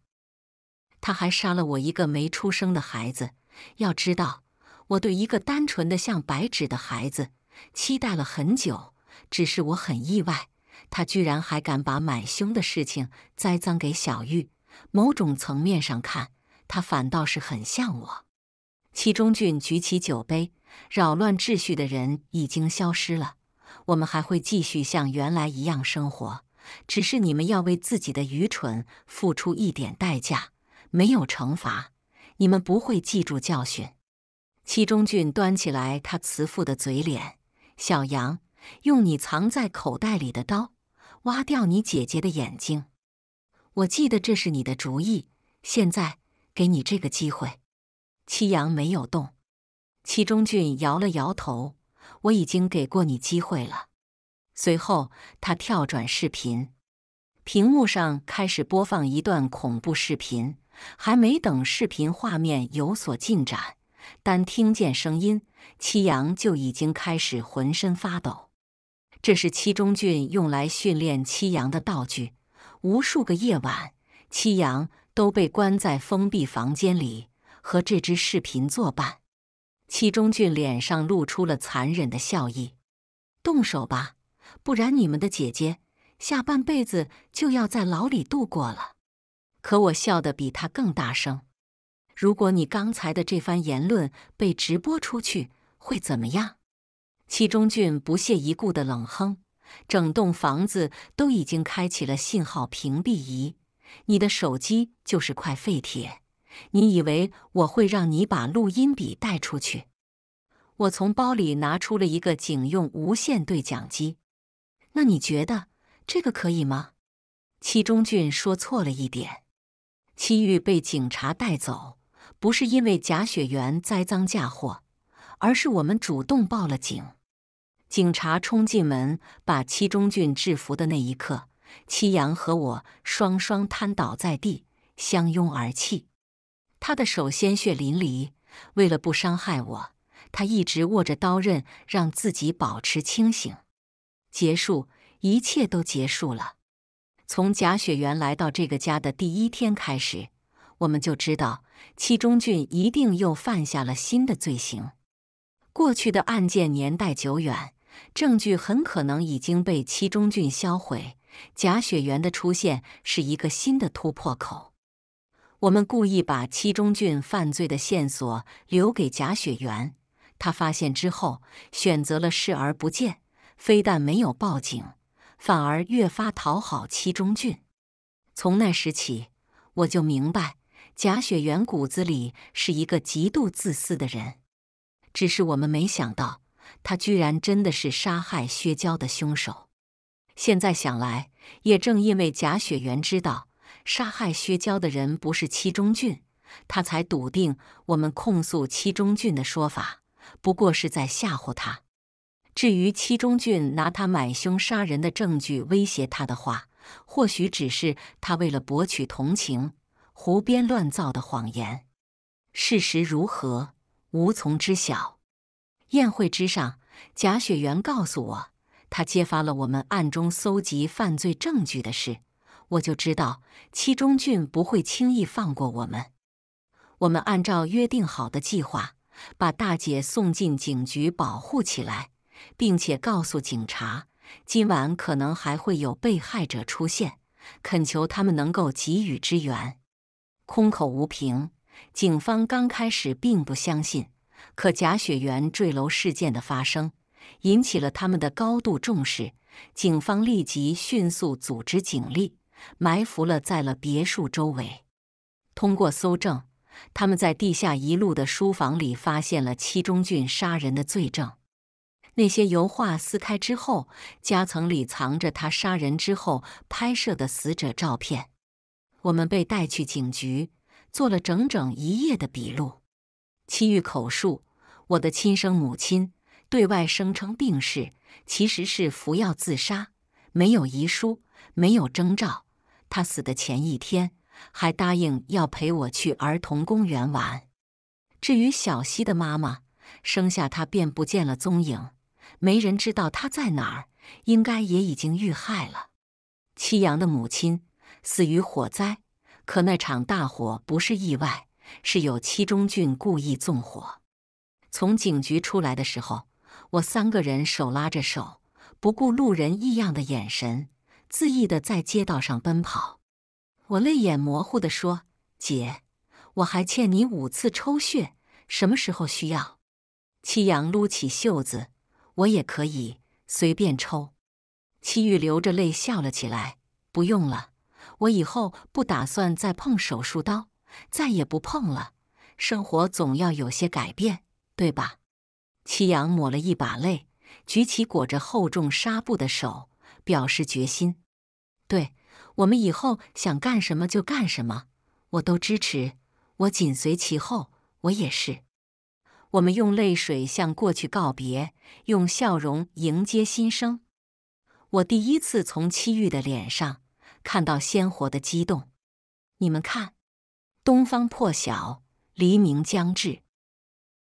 他还杀了我一个没出生的孩子。要知道。”我对一个单纯的像白纸的孩子期待了很久，只是我很意外，他居然还敢把买凶的事情栽赃给小玉。某种层面上看，他反倒是很像我。齐中俊举起酒杯：“扰乱秩序的人已经消失了，我们还会继续像原来一样生活。只是你们要为自己的愚蠢付出一点代价。没有惩罚，你们不会记住教训。”戚中俊端起来他慈父的嘴脸，小杨，用你藏在口袋里的刀，挖掉你姐姐的眼睛。我记得这是你的主意，现在给你这个机会。戚阳没有动，戚中俊摇了摇头，我已经给过你机会了。随后，他跳转视频，屏幕上开始播放一段恐怖视频。还没等视频画面有所进展，但听见声音，七阳就已经开始浑身发抖。这是七中俊用来训练七阳的道具。无数个夜晚，七阳都被关在封闭房间里，和这只视频作伴。七中俊脸上露出了残忍的笑意：“动手吧，不然你们的姐姐下半辈子就要在牢里度过了。”可我笑得比他更大声。如果你刚才的这番言论被直播出去，会怎么样？七中俊不屑一顾的冷哼：“整栋房子都已经开启了信号屏蔽仪，你的手机就是块废铁。你以为我会让你把录音笔带出去？”我从包里拿出了一个警用无线对讲机。那你觉得这个可以吗？七中俊说：“错了一点。”祁玉被警察带走。不是因为贾雪原栽赃嫁祸，而是我们主动报了警。警察冲进门，把戚中俊制服的那一刻，戚阳和我双双瘫倒在地，相拥而泣。他的手鲜血淋漓，为了不伤害我，他一直握着刀刃，让自己保持清醒。结束，一切都结束了。从贾雪原来到这个家的第一天开始。我们就知道，七中俊一定又犯下了新的罪行。过去的案件年代久远，证据很可能已经被七中俊销毁。贾雪原的出现是一个新的突破口。我们故意把七中俊犯罪的线索留给贾雪原，他发现之后选择了视而不见，非但没有报警，反而越发讨好七中俊。从那时起，我就明白。贾雪原骨子里是一个极度自私的人，只是我们没想到他居然真的是杀害薛娇的凶手。现在想来，也正因为贾雪原知道杀害薛娇的人不是戚中俊，他才笃定我们控诉戚中俊的说法不过是在吓唬他。至于戚中俊拿他买凶杀人的证据威胁他的话，或许只是他为了博取同情。胡编乱造的谎言，事实如何无从知晓。宴会之上，贾雪原告诉我，他揭发了我们暗中搜集犯罪证据的事，我就知道戚中俊不会轻易放过我们。我们按照约定好的计划，把大姐送进警局保护起来，并且告诉警察，今晚可能还会有被害者出现，恳求他们能够给予支援。空口无凭，警方刚开始并不相信。可贾雪媛坠楼事件的发生，引起了他们的高度重视。警方立即迅速组织警力，埋伏了在了别墅周围。通过搜证，他们在地下一路的书房里发现了戚中俊杀人的罪证。那些油画撕开之后，夹层里藏着他杀人之后拍摄的死者照片。我们被带去警局，做了整整一夜的笔录。七玉口述：我的亲生母亲对外声称病逝，其实是服药自杀，没有遗书，没有征兆。她死的前一天还答应要陪我去儿童公园玩。至于小溪的妈妈，生下她便不见了踪影，没人知道她在哪儿，应该也已经遇害了。七阳的母亲。死于火灾，可那场大火不是意外，是有七中俊故意纵火。从警局出来的时候，我三个人手拉着手，不顾路人异样的眼神，恣意的在街道上奔跑。我泪眼模糊的说：“姐，我还欠你五次抽血，什么时候需要？”七阳撸起袖子，我也可以随便抽。七玉流着泪笑了起来：“不用了。”我以后不打算再碰手术刀，再也不碰了。生活总要有些改变，对吧？七阳抹了一把泪，举起裹着厚重纱布的手，表示决心。对，我们以后想干什么就干什么，我都支持。我紧随其后，我也是。我们用泪水向过去告别，用笑容迎接新生。我第一次从七玉的脸上。看到鲜活的激动，你们看，东方破晓，黎明将至。